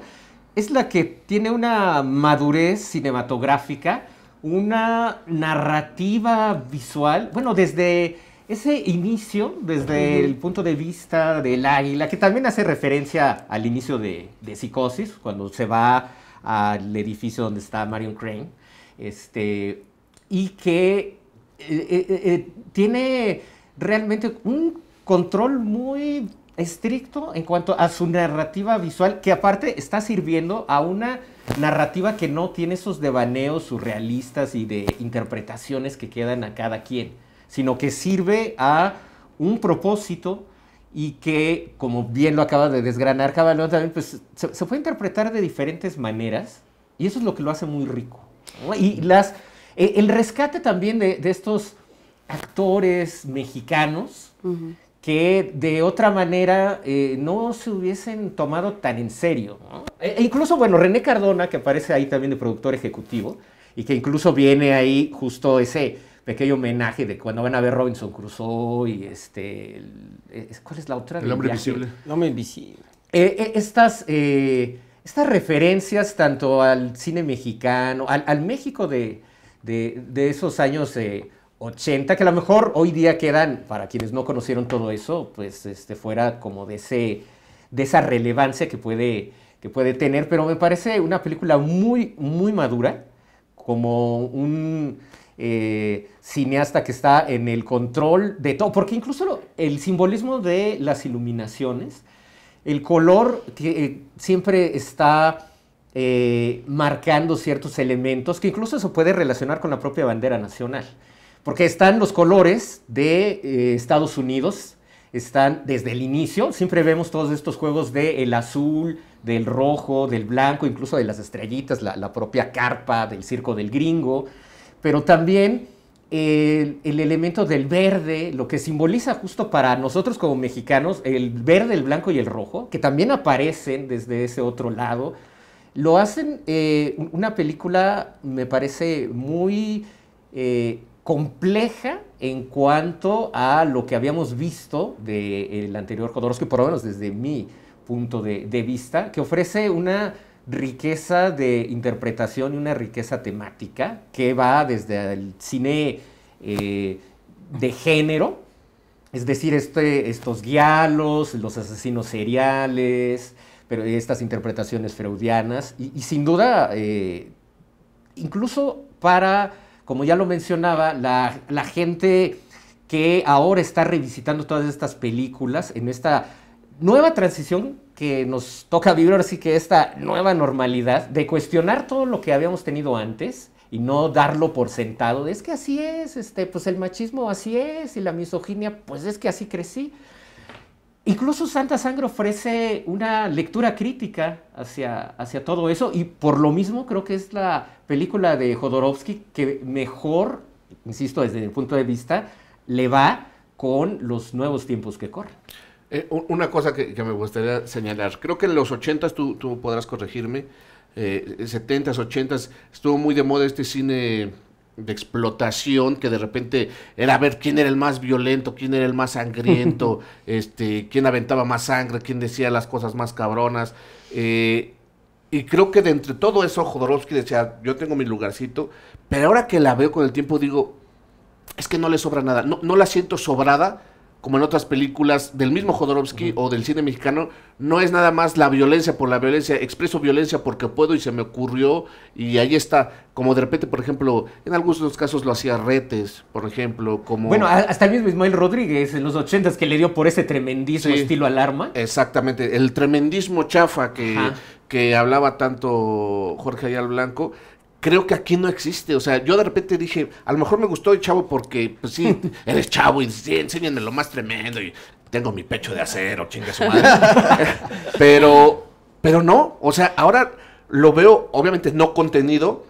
es la que tiene una madurez cinematográfica, una narrativa visual, bueno, desde ese inicio, desde el punto de vista del águila, que también hace referencia al inicio de, Psicosis, cuando se va al edificio donde está Marion Crane, este, y que eh, eh, eh, tiene realmente un control muy estricto en cuanto a su narrativa visual, que aparte está sirviendo a una narrativa que no tiene esos devaneos surrealistas y de interpretaciones que quedan a cada quien, sino que sirve a un propósito y que, como bien lo acaba de desgranar Caballón también, pues se, puede interpretar de diferentes maneras y eso es lo que lo hace muy rico. Y las, e, el rescate también de, estos actores mexicanos, que de otra manera eh, no se hubiesen tomado tan en serio. E, e incluso, bueno, René Cardona, que aparece ahí también de productor ejecutivo, y que incluso viene ahí justo ese pequeño homenaje de cuando van a ver Robinson Crusoe y este... ¿Cuál es la otra? El hombre invisible. El hombre invisible. Eh, eh, estas, referencias tanto al cine mexicano, al, México de, de, de, esos años 80, que a lo mejor hoy día quedan, para quienes no conocieron todo eso, pues este, fuera como de, de esa relevancia que puede, que puede tener, pero me parece una película muy, muy madura, como un eh, cineasta que está en el control de todo, porque incluso el simbolismo de las iluminaciones, el color que, eh, siempre está... Eh, marcando ciertos elementos que incluso se puede relacionar con la propia bandera nacional porque están los colores de eh, Estados Unidos, están desde el inicio, siempre vemos todos estos juegos del azul, del rojo, del blanco, incluso de las estrellitas, la, propia carpa del circo del gringo, pero también el, elemento del verde, lo que simboliza justo para nosotros como mexicanos, el verde, el blanco y el rojo, que también aparecen desde ese otro lado, lo hacen eh, una película, me parece, muy... Eh, compleja en cuanto a lo que habíamos visto del el anterior que por lo menos desde mi punto de, vista, que ofrece una riqueza de interpretación y una riqueza temática que va desde el cine eh, de género, es decir, este, estos guialos, los asesinos seriales, pero estas interpretaciones freudianas, y, sin duda, eh, incluso para como ya lo mencionaba, la, gente que ahora está revisitando todas estas películas en esta nueva transición que nos toca vivir ahora sí que esta nueva normalidad de cuestionar todo lo que habíamos tenido antes y no darlo por sentado, es que así es, este, pues el machismo así es y la misoginia, pues es que así crecí. Incluso Santa Sangre ofrece una lectura crítica hacia, hacia todo eso y por lo mismo creo que es la película de Jodorowsky que mejor, insisto, desde mi punto de vista, le va con los nuevos tiempos que corren. Eh, una cosa que, me gustaría señalar, creo que en los 80 tú, tú podrás corregirme, 70s, eh, 80s, estuvo muy de moda este cine de explotación que de repente era ver quién era el más violento, quién era el más sangriento, este, quién aventaba más sangre, quién decía las cosas más cabronas. Eh, y creo que de entre todo eso Jodorowsky decía, yo tengo mi lugarcito, pero ahora que la veo con el tiempo digo, es que no le sobra nada, no, no la siento sobrada como en otras películas del mismo Jodorowsky o del cine mexicano, no es nada más la violencia por la violencia, expreso violencia porque puedo y se me ocurrió y ahí está, como de repente, por ejemplo, en algunos de los casos lo hacía Retes, por ejemplo, como... Bueno, hasta el mismo Ismael Rodríguez en los ochentas que le dio por ese tremendismo estilo alarma. Exactamente, el tremendismo chafa que, que hablaba tanto Jorge Ayal Blanco creo que aquí no existe. O sea, yo de repente dije, a lo mejor me gustó el chavo porque, pues sí, eres chavo y sí, lo más tremendo y tengo mi pecho de acero, chinga su madre. pero, pero no, o sea, ahora lo veo, obviamente no contenido,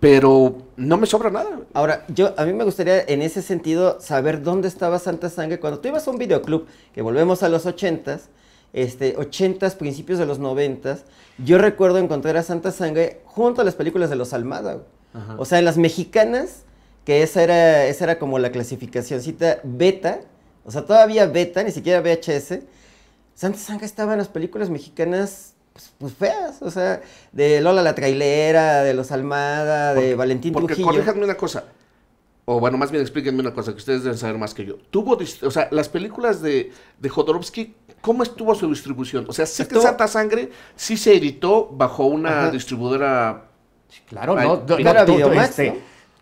pero no me sobra nada. Ahora, yo a mí me gustaría en ese sentido saber dónde estaba Santa Sangre cuando tú ibas a un videoclub, que volvemos a los ochentas, este, ochentas, principios de los noventas, yo recuerdo encontrar a Santa Sangre junto a las películas de los Almada. O sea, en las mexicanas, que esa era, esa era como la clasificacióncita beta, o sea, todavía beta, ni siquiera VHS. Santa Sangre estaba en las películas mexicanas pues, pues, feas, o sea, de Lola la Trailera, de Los Almada, de Valentín Valentín porque Trujillo. una cosa, o bueno, más bien explíquenme una cosa que ustedes deben saber más que yo. Tuvo, o sea, las películas de, de Jodorowsky ¿Cómo estuvo su distribución? O sea, sí que Santa Sangre sí se editó bajo una distribuidora. claro, no, no, era eh,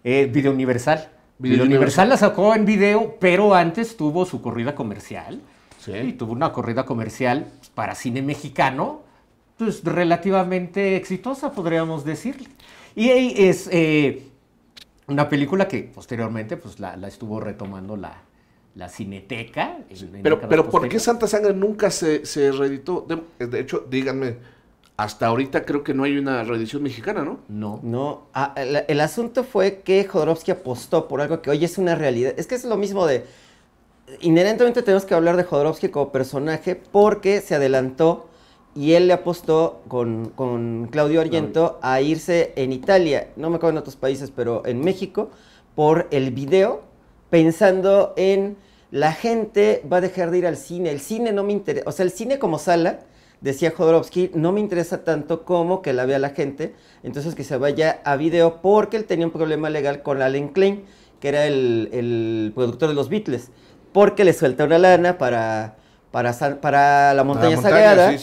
Video, Video Universal. Video, Universal, la sacó en video, pero antes tuvo su corrida comercial. Sí. Y tuvo una corrida comercial para cine mexicano, pues relativamente exitosa, podríamos decirle. Y es eh, una película que posteriormente pues, la estuvo retomando la, la Cineteca. pero, pero ¿por qué Santa Sangre nunca se, se reeditó? De, hecho, díganme, hasta ahorita creo que no hay una reedición mexicana, ¿no? No. No, ah, el, asunto fue que Jodorowsky apostó por algo que hoy es una realidad. Es que es lo mismo de... Inherentemente tenemos que hablar de Jodorowsky como personaje porque se adelantó y él le apostó con, con Claudio Argento a irse en Italia, no me acuerdo en otros países, pero en México, por el video pensando en la gente va a dejar de ir al cine, el cine no me interesa, o sea, el cine como sala, decía Jodorowsky, no me interesa tanto como que la vea la gente, entonces que se vaya a video porque él tenía un problema legal con Alan Klein, que era el, productor de los Beatles, porque le suelta una lana para, para, la montaña, sagrada.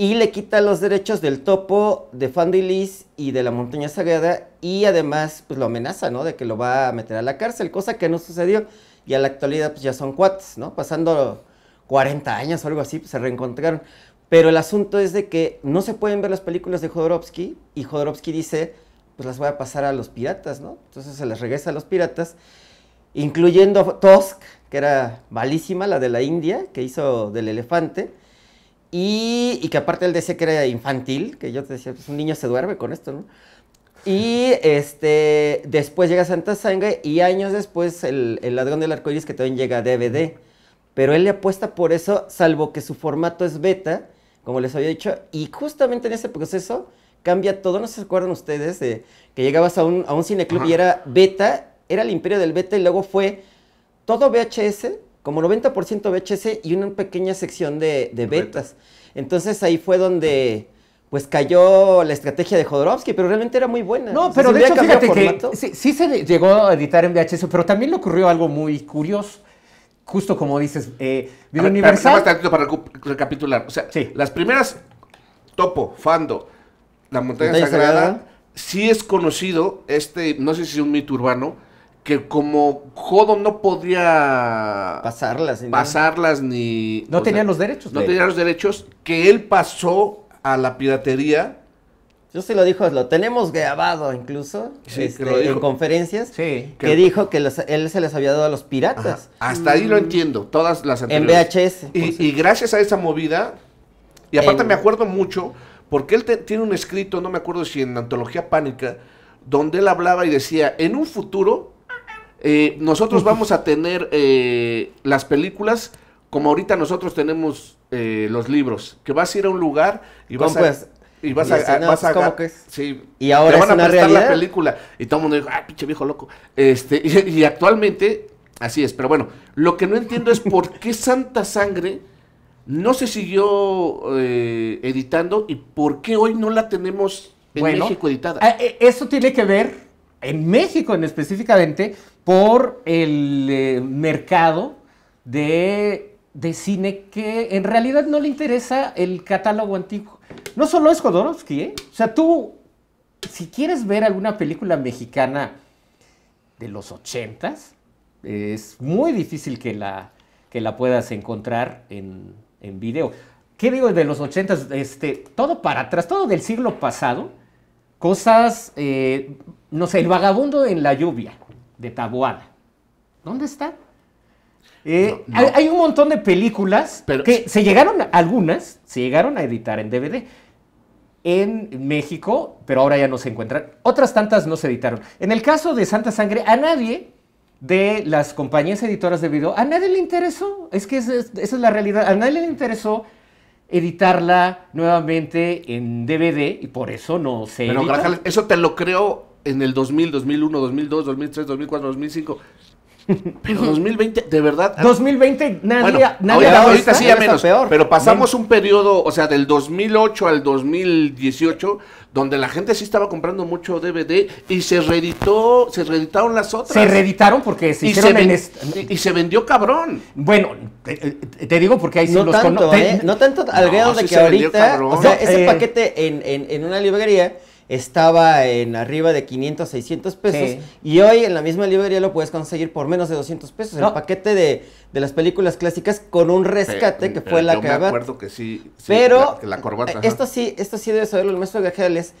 Y le quita los derechos del topo, de Fandilis y de la montaña sagrada y además pues lo amenaza, ¿no? De que lo va a meter a la cárcel, cosa que no sucedió y a la actualidad pues ya son cuates, ¿no? Pasando 40 años o algo así, pues se reencontraron. Pero el asunto es de que no se pueden ver las películas de Jodorowsky y Jodorowsky dice, pues las voy a pasar a los piratas, ¿no? Entonces se las regresa a los piratas, incluyendo Tosk, que era malísima, la de la India, que hizo del elefante. Y, y, que aparte él decía que era infantil, que yo te decía, pues un niño se duerme con esto, ¿no? Y este, después llega Santa Sangre y años después el, Ladrón del iris que también llega a DVD. Pero él le apuesta por eso, salvo que su formato es beta, como les había dicho, y justamente en ese proceso cambia todo. No se acuerdan ustedes que llegabas a un, a un cineclub y era beta, era el imperio del beta y luego fue todo VHS, como 90% VHS y una pequeña sección de, de betas. Entonces ahí fue donde pues cayó la estrategia de Jodorowsky, pero realmente era muy buena. No, pero de hecho, que sí, se llegó a editar en VHS, pero también le ocurrió algo muy curioso. Justo como dices, eh, Video Universal. Para, recapitular. O sea, las primeras, Topo, Fando, La Montaña, Sagrada, sí es conocido este, no sé si es un mito urbano, que como Jodo no podía pasarlas, pasarlas ni... No tenían los derechos. No tenía los derechos, que él pasó a la piratería. Yo se lo dijo, lo tenemos grabado incluso este, en conferencias, que, dijo que él se les había dado a los piratas. Hasta ahí lo mm. entiendo, todas las En VHS. Y, gracias a esa movida, y aparte me acuerdo mucho, porque él tiene un escrito, no me acuerdo si en Antología Pánica, donde él hablaba y decía, en un futuro eh, nosotros vamos a tener eh, las películas como ahorita nosotros tenemos eh, los libros, que vas a ir a un lugar y vas a... Y vas, a, Y ahora van a la película. Y todo el mundo dice, ah, pinche viejo loco. Este, y, actualmente, así es. Pero bueno, lo que no entiendo es por qué Santa Sangre no se siguió eh, editando y por qué hoy no la tenemos en México editada. Eh, eso tiene que ver, en México en específicamente, por el mercado de de cine que en realidad no le interesa el catálogo antiguo. No solo es Jodorowsky, ¿eh? O sea, tú, si quieres ver alguna película mexicana de los ochentas, es muy difícil que la, que la puedas encontrar en, en video. ¿Qué digo de los ochentas? Este, todo para atrás, todo del siglo pasado, cosas, eh, no sé, El vagabundo en la lluvia, de Taboada. ¿Dónde está? Eh, hay un montón de películas que se llegaron, algunas se llegaron a editar en DVD en México, pero ahora ya no se encuentran. Otras tantas no se editaron. En el caso de Santa Sangre, a nadie de las compañías editoras de video, a nadie le interesó. Es que esa es, la realidad. A nadie le interesó editarla nuevamente en DVD y por eso no se. Pero, eso te lo creo en el 2000, 2001, 2002, 2003, 2004, 2005. Pero 2020, de verdad. 2020, nadie. Bueno, nadie ahorita, ahorita sí, ya menos. Pero pasamos un periodo, o sea, del 2008 al 2018, donde la gente sí estaba comprando mucho DVD y se reeditó, se reeditaron las otras. Se reeditaron porque se hicieron en Y se vendió cabrón. Bueno, te, eh, digo porque ahí sí no tanto, ¿eh? No tanto al grado de que ahorita. O sea, ese eh, paquete en, en una librería estaba en arriba de 500, 600 pesos. Y hoy en la misma librería lo puedes conseguir por menos de 200 pesos. El paquete de, de, las películas clásicas con un rescate que fue eh, la yo Me que sí. pero esto sí, esto sí debe saberlo el maestro Gajales.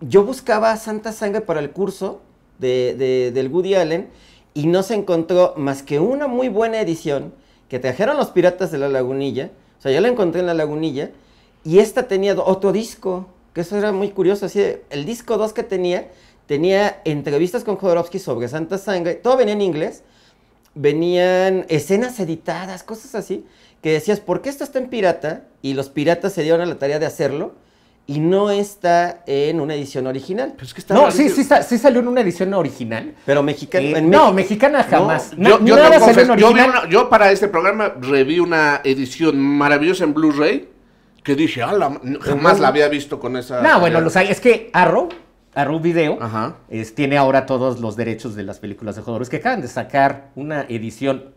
Yo buscaba Santa Sangre para el curso de, del Woody Allen y no se encontró más que una muy buena edición que trajeron los piratas de la lagunilla. O sea, yo la encontré en la lagunilla y esta tenía otro disco que eso era muy curioso, así el disco 2 que tenía, tenía entrevistas con Jodorowsky sobre Santa Sangre, todo venía en inglés, venían escenas editadas, cosas así, que decías, ¿por qué esto está en pirata? Y los piratas se dieron a la tarea de hacerlo. Y no está en una edición original. no, sí, sí, salió en una edición original. Pero eh, mexicana. no, mexicana jamás. yo, yo para este programa reví una edición maravillosa en Blu-ray que dije, ah, jamás la había visto con esa. No, bueno, los Es que Arrow, Arrow Video, tiene ahora todos los derechos de las películas de que Acaban de sacar una edición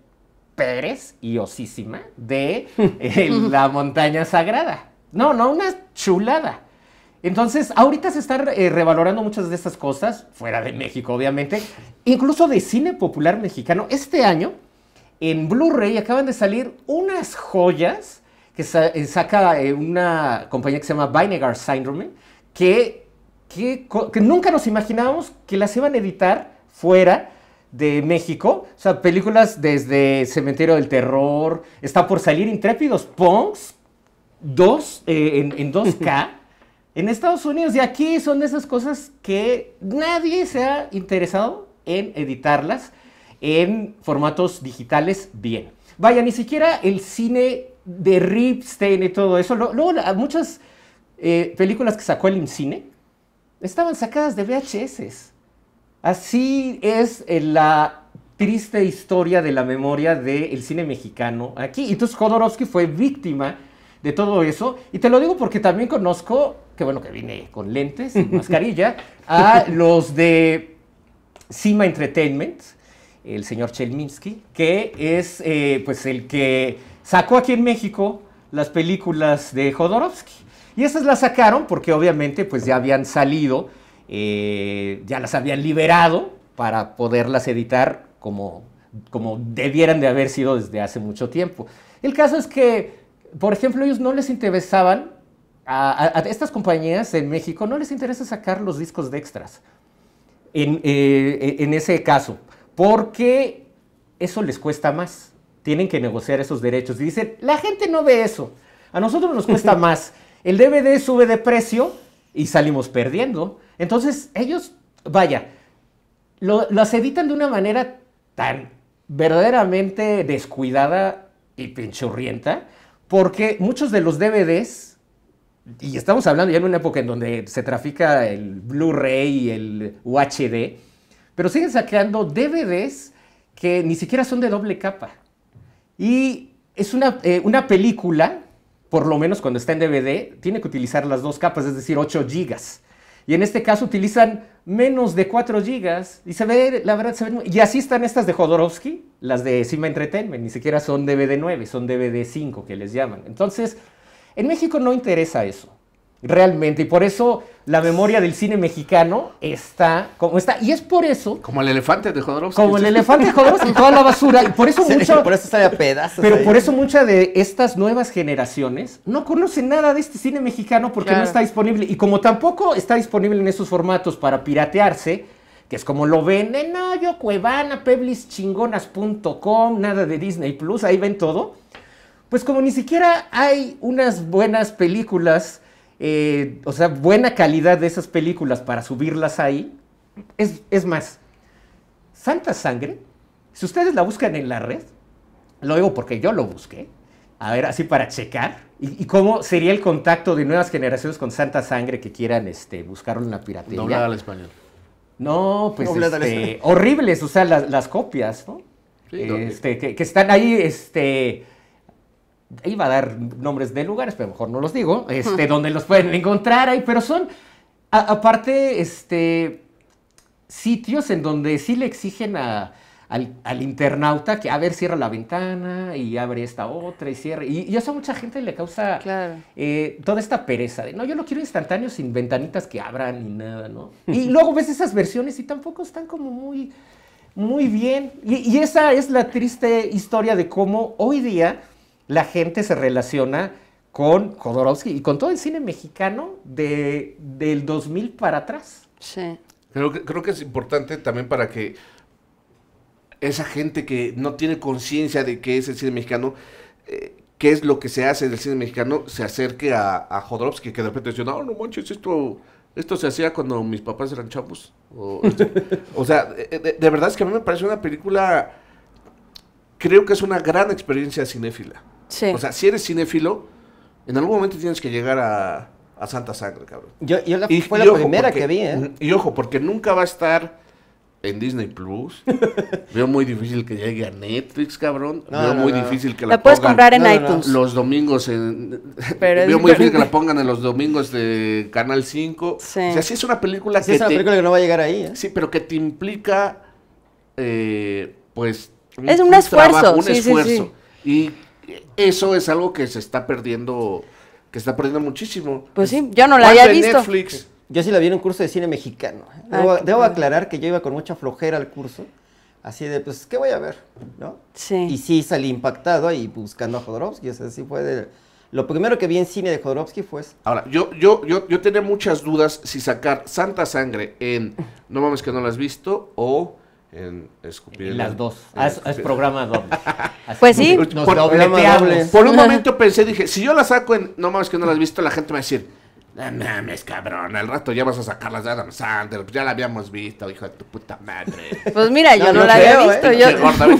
perez y osísima de eh, La Montaña Sagrada. No, no, una chulada. Entonces, ahorita se están eh, revalorando muchas de estas cosas, fuera de México, obviamente, incluso de cine popular mexicano. Este año, en Blu-ray acaban de salir unas joyas que eh, saca eh, una compañía que se llama Vinegar Syndrome, que, nunca nos imaginábamos que las iban a editar fuera de México. O sea, películas desde Cementerio del Terror, está por salir Intrépidos Punks, dos, eh, en, 2K. en Estados Unidos y aquí son esas cosas que nadie se ha interesado en editarlas en formatos digitales bien. Vaya, ni siquiera el cine de Ripstein y todo eso. Luego, muchas eh, películas que sacó el IMCINE estaban sacadas de VHS. Así es eh, la triste historia de la memoria del cine mexicano aquí. entonces Jodorowsky fue víctima de todo eso. Y te lo digo porque también conozco, que bueno que vine con lentes y mascarilla, a los de Cima Entertainment, el señor Chelminsky, que es eh, pues el que sacó aquí en México las películas de Jodorowsky. Y esas las sacaron porque obviamente pues ya habían salido, eh, ya las habían liberado para poderlas editar como, debieran de haber sido desde hace mucho tiempo. El caso es que, por ejemplo, ellos no les interesaban, a, estas compañías en México no les interesa sacar los discos de extras en eh, ese caso, porque eso les cuesta más tienen que negociar esos derechos. Y dicen, la gente no ve eso. A nosotros nos cuesta más. El DVD sube de precio y salimos perdiendo. Entonces, ellos, vaya, lo, las editan de una manera tan verdaderamente descuidada y pinchurrienta, porque muchos de los DVDs, y estamos hablando ya en una época en donde se trafica el Blu-ray y el UHD, pero siguen sacando DVDs que ni siquiera son de doble capa. Y es una, eh, una película, por lo menos cuando está en DVD, tiene que utilizar las dos capas, es decir, 8 gigas. Y en este caso utilizan menos de 4 gigas. Y se ve, la verdad, Y así están estas de Jodorowsky, las de Sima Entertainment. Ni siquiera son DVD 9, son DVD 5 que les llaman. Entonces, en México no interesa eso. Realmente, y por eso la memoria del cine mexicano está como está. Y es por eso. Como el elefante de Jodorowsky. Como el elefante de Jodorowsky, toda la basura. Y por eso mucho. Por eso sale a pedazos. Pero por eso muchas de estas nuevas generaciones no conocen nada de este cine mexicano porque no está disponible. Y como tampoco está disponible en esos formatos para piratearse, que es como lo ven no, yo Cuevana, peblischingonas.com, nada de Disney Plus, ahí ven todo. Pues como ni siquiera hay unas buenas películas eh, o sea, buena calidad de esas películas para subirlas ahí. Es, es, más, Santa Sangre, si ustedes la buscan en la red, lo digo porque yo lo busqué, a ver, así para checar, y, cómo sería el contacto de nuevas generaciones con Santa Sangre que quieran este, buscarlo en la piratería. Doblada al español. No, pues este, horribles, o sea, las, copias, ¿no? Este, que, están ahí, este, iba a dar nombres de lugares, pero mejor no los digo, este, donde los pueden encontrar ahí, pero son, aparte, este, sitios en donde sí le exigen al, internauta que, a ver, cierra la ventana y abre esta otra y cierre. Y, eso a mucha gente le causa eh, toda esta pereza de, no, yo lo quiero instantáneo sin ventanitas que abran ni nada, ¿no? y luego ves esas versiones y tampoco están como muy... Muy bien. y esa es la triste historia de cómo hoy día la gente se relaciona con Jodorowsky y con todo el cine mexicano de, del 2000 para atrás. Sí. Creo que, creo que es importante también para que esa gente que no tiene conciencia de qué es el cine mexicano, eh, qué es lo que se hace en el cine mexicano, se acerque a, a que de repente dice, no, no manches, esto, esto se hacía cuando mis papás eran chavos. O, este, sea, de, verdad es que a mí me parece una película, creo que es una gran experiencia cinéfila. O sea, si eres cinéfilo, en algún momento tienes que llegar a, Santa Sangre, cabrón. Yo, la, fue la primera que vi, ¿eh? Y ojo, porque nunca va a estar en Disney Plus. Veo muy difícil que llegue a Netflix, cabrón. Veo muy difícil que la, la puedes pongan comprar en iTunes. Los domingos en Veo muy difícil que la pongan en los domingos de Canal 5. Sí. O sea, si es una película que es una película que no va a llegar ahí, ¿eh? Sí, pero que te implica eh, pues es un, esfuerzo, trabajo, un esfuerzo. Y eso es algo que se está perdiendo, que está perdiendo muchísimo. Pues sí, yo no la había visto. Netflix. Yo sí la vi en un curso de cine mexicano. Ah, debo, aclarar que yo iba con mucha flojera al curso. Así de, pues, ¿qué voy a ver? ¿No? Sí. Y sí salí impactado ahí buscando a Jodorowsky. O sea, sí fue Lo primero que vi en cine de Jodorowsky fue Ahora, yo, yo, yo, yo tenía muchas dudas si sacar Santa Sangre en No mames que no la has visto o en escupir. En las dos. Es programa doble. Pues sí. Nos por, por un momento pensé, dije, si yo las saco en. No mames, que no las has visto, la gente me va a decir. No mames, cabrón, al rato ya vas a sacarlas de Adam Sandler, pues ya la habíamos visto, hijo de tu puta madre. Pues mira, yo no, la había visto. ¿eh?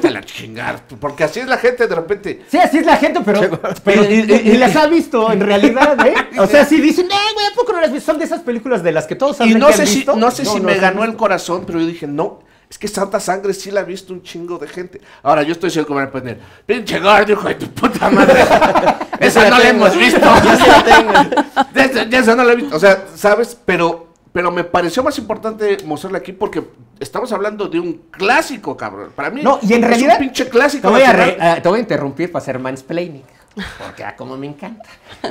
Yo... la chingar, porque así es la gente de repente. Sí, así es la gente, pero, pero y, las ha visto en realidad, ¿eh? O sea, si dicen, no, güey, ¿a poco no las visto? Son de esas películas de las que todos han, y no sé han visto. Si, no sé si me ganó el corazón, pero yo dije, no, es que Santa Sangre sí la ha visto un chingo de gente. Ahora, yo estoy seguro que van a poner, pinche gordo, hijo de tu puta madre. Esa no la hemos visto. esa no la he visto. O sea, ¿sabes? Pero, pero me pareció más importante mostrarla aquí porque estamos hablando de un clásico, cabrón. Para mí no, y en es realidad, un pinche clásico. Eh, te voy, a interrumpir para hacer mansplaining. Porque a ah, como me encanta.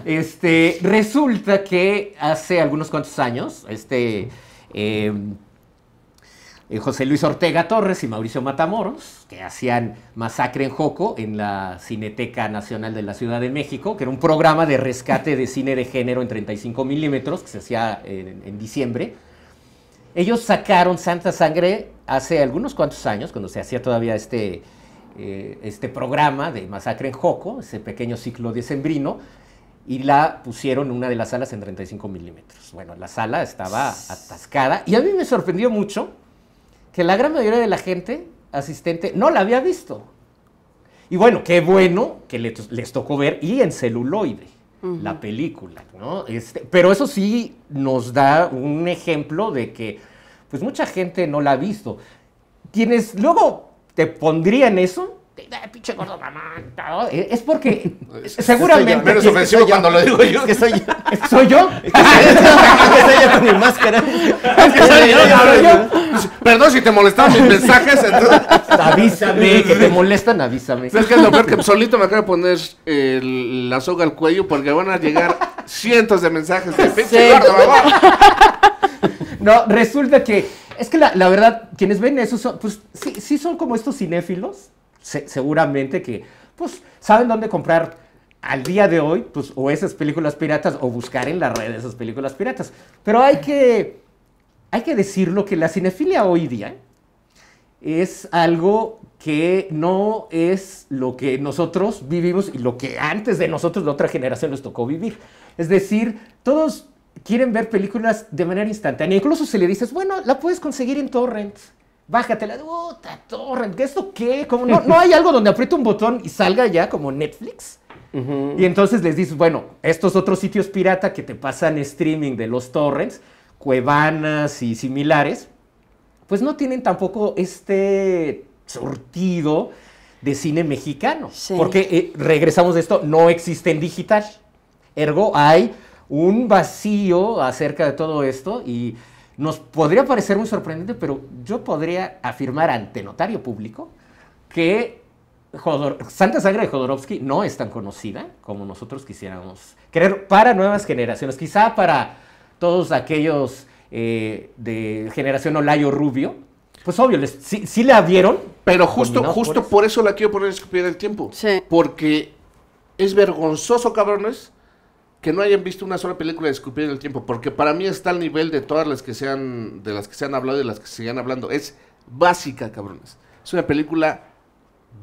Este, resulta que hace algunos cuantos años, este... Eh, eh, José Luis Ortega Torres y Mauricio Matamoros, que hacían Masacre en Joco en la Cineteca Nacional de la Ciudad de México, que era un programa de rescate de cine de género en 35 milímetros que se hacía en, diciembre. Ellos sacaron Santa Sangre hace algunos cuantos años, cuando se hacía todavía este, eh, este programa de Masacre en Joco, ese pequeño ciclo decembrino, y la pusieron en una de las salas en 35 milímetros. Bueno, la sala estaba atascada y a mí me sorprendió mucho que la gran mayoría de la gente asistente no la había visto. Y bueno, qué bueno que les, tocó ver y en celuloide la película, ¿no? Este, pero eso sí nos da un ejemplo de que pues mucha gente no la ha visto. Quienes luego te pondrían eso, pinche gordo eh, Es porque seguramente. menos ofensivo cuando lo digo yo. que soy yo. ¿Es soy yo. que soy yo con mi máscara. Es que soy yo. Perdón si te molestaban mis mensajes. Avísame, que te molestan, avísame. Es que es lo que solito me acabo de poner la soga al cuello porque van a llegar cientos de mensajes de pinche gordo No, resulta que. Es que la, verdad, quienes ven eso pues sí, sí son como estos cinéfilos seguramente que, pues, saben dónde comprar al día de hoy, pues, o esas películas piratas o buscar en la red esas películas piratas. Pero hay que, hay que decirlo que la cinefilia hoy día es algo que no es lo que nosotros vivimos y lo que antes de nosotros la otra generación nos tocó vivir. Es decir, todos quieren ver películas de manera instantánea. Incluso si le dices, bueno, la puedes conseguir en torrents bájate la torre, ¿qué esto qué? Como, no, no hay algo donde aprieta un botón y salga ya como Netflix. Y entonces les dices, bueno, estos otros sitios pirata que te pasan streaming de los torrents, cuevanas y similares, pues no tienen tampoco este surtido de cine mexicano. Porque eh, regresamos de esto, no existe en digital. Ergo, hay un vacío acerca de todo esto y nos podría parecer muy sorprendente, pero yo podría afirmar ante notario público que Santa Sangre de Jodorowsky no es tan conocida como nosotros quisiéramos creer para nuevas generaciones, quizá para todos aquellos eh, de generación Olayo Rubio. Pues obvio, sí, la vieron. Pero justo, justo por eso. la quiero poner en escupida del tiempo. Sí. Porque es vergonzoso, cabrones, que no hayan visto una sola película de Escupir en el tiempo, porque para mí está al nivel de todas las que sean de las que se han hablado y de las que se sigan hablando. Es básica, cabrones. Es una película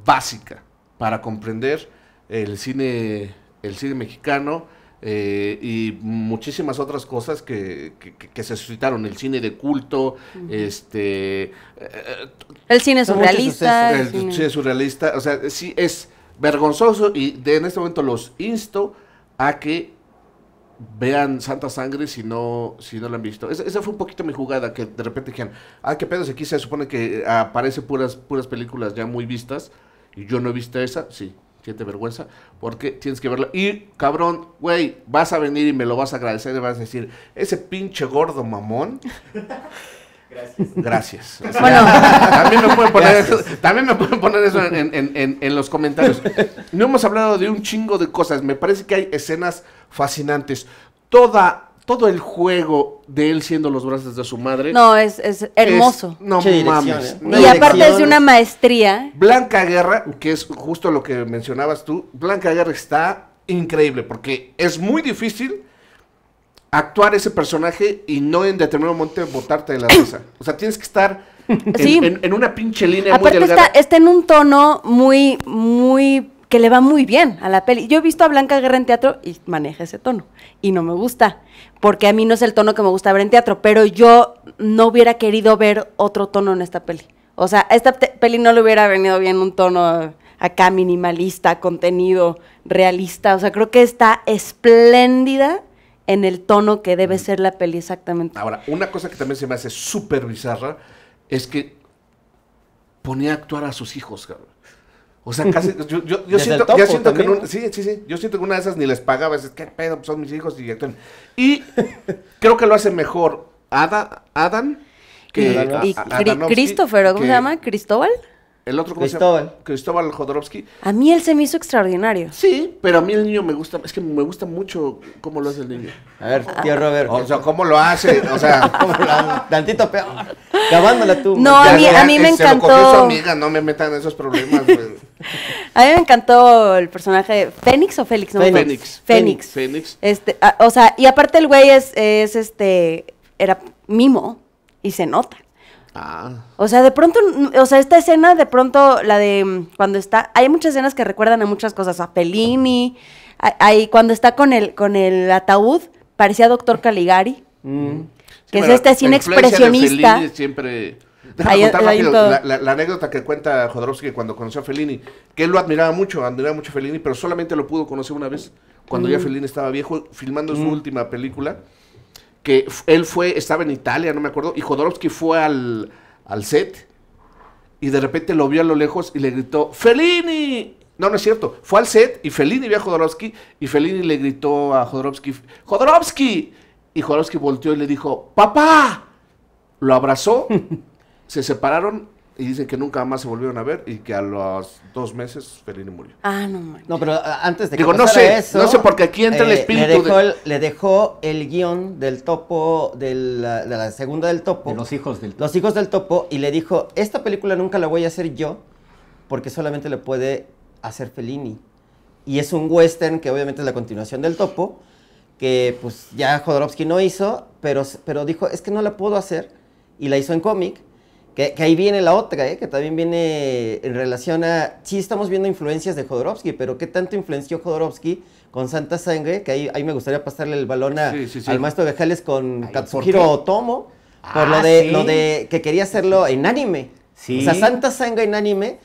básica para comprender el cine, el cine mexicano eh, y muchísimas otras cosas que, se suscitaron. El cine de culto, este... Eh, el cine eh, surrealista. El, cine. surrealista. O sea, sí, es vergonzoso y de, en este momento los insto a que vean Santa Sangre si no, si no la han visto. esa fue un poquito mi jugada, que de repente dijeron, ah, qué pedo? aquí se supone que eh, aparece puras, puras películas ya muy vistas, y yo no he visto esa, sí, siente vergüenza, porque tienes que verla. Y, cabrón, güey, vas a venir y me lo vas a agradecer y vas a decir, ese pinche gordo mamón. Gracias. Gracias. también, me pueden poner eso, en los comentarios. No hemos hablado de un chingo de cosas. Me parece que hay escenas fascinantes. Toda, todo el juego de él siendo los brazos de su madre. No, es, es hermoso. no mames. Y aparte es de una maestría. Blanca Guerra, que es justo lo que mencionabas tú, Blanca Guerra está increíble porque es muy difícil actuar ese personaje y no en determinado momento botarte de la risa. O sea, tienes que estar en, una pinche línea muy delgada. Está, está en un tono muy, muy que le va muy bien a la peli. Yo he visto a Blanca Guerra en teatro y maneja ese tono. Y no me gusta, porque a mí no es el tono que me gusta ver en teatro, pero yo no hubiera querido ver otro tono en esta peli. O sea, a esta peli no le hubiera venido bien un tono acá minimalista, contenido realista. O sea, creo que está espléndida en el tono que debe ser la peli exactamente. Ahora, una cosa que también se me hace súper bizarra es que pone a actuar a sus hijos, o sea, casi, yo, yo, yo siento, ya siento que sí, sí, sí, yo siento que una de esas ni les pagaba, es qué pedo, pues son mis hijos y Y creo que lo hace mejor Ada, Adam que y, Christopher, ¿cómo se llama? ¿Cristóbal? El otro, Cristóbal. Cristóbal Jodorowsky. A mí él se me hizo extraordinario. Sí, pero a mí el niño me gusta, es que me gusta mucho cómo lo hace el niño. A ver, tío Robert. O sea, cómo lo hace, o sea, ¿cómo lo hace? tantito peor. Cabándola tú. No, a mí, a mí me eh, encantó. Se amiga, no me metan esos problemas. a mí me encantó el personaje Fénix o Félix, ¿no? Fénix. Fénix. Fénix. Este, ah, o sea, y aparte el güey es, es este, era mimo y se nota. Ah. O sea, de pronto, o sea, esta escena, de pronto, la de mm, cuando está, hay muchas escenas que recuerdan a muchas cosas, a Fellini, cuando está con el, con el ataúd, parecía Doctor Caligari, mm. que es este cine expresionista. siempre... la, anécdota que cuenta Jodorowsky cuando conoció a Fellini, que él lo admiraba mucho, admiraba mucho a Fellini, pero solamente lo pudo conocer una vez, cuando ya mm. Fellini estaba viejo, filmando su última película que él fue, estaba en Italia, no me acuerdo, y Jodorowsky fue al, set y de repente lo vio a lo lejos y le gritó, ¡Felini! No, no es cierto. Fue al set y Felini vio a Jodorowsky y Felini le gritó a Jodorowsky, Jodorowsky. Y Jodorowsky volteó y le dijo, papá. Lo abrazó, se separaron y dicen que nunca más se volvieron a ver y que a los dos meses Fellini murió. Ah, no No, pero antes de que Digo, no sé, no sé porque aquí entra el eh, espíritu. Le dejó, el, le dejó el guión del topo, de la segunda del topo. De los hijos del topo. Los hijos del topo y le dijo, esta película nunca la voy a hacer yo porque solamente la puede hacer Fellini. Y es un western que obviamente es la continuación del topo, que pues ya Jodorowsky no hizo, pero, pero dijo, es que no la puedo hacer y la hizo en cómic que, ahí viene la otra, ¿eh? que también viene en relación a... Sí estamos viendo influencias de Jodorowsky, pero ¿qué tanto influenció Jodorowsky con Santa Sangre? Que ahí, me gustaría pasarle el balón al maestro Gajales con Katsuhiro ¿por Otomo, por ah, lo, de, lo de que quería hacerlo en anime. O sea, Santa Sangre en anime,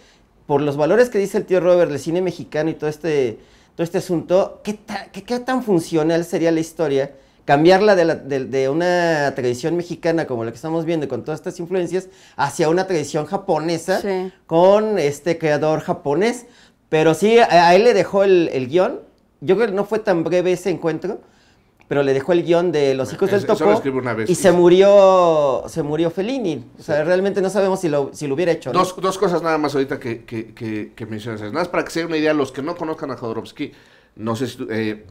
por los valores que dice el tío Robert del cine mexicano y todo este, todo este asunto, qué tan funcional sería la historia cambiarla de, una tradición mexicana como la que estamos viendo con todas estas influencias hacia una tradición japonesa con este creador japonés. Pero sí, a, él le dejó el, guión. Yo creo que no fue tan breve ese encuentro, pero le dejó el guión de Los hijos del Topo y, se murió se murió Fellini. O sea, realmente no sabemos si lo, si lo hubiera hecho. Dos, cosas nada más ahorita que, que, mencionas. Nada más para que se una idea, los que no conozcan a Jodorowsky, no sé si... Eh,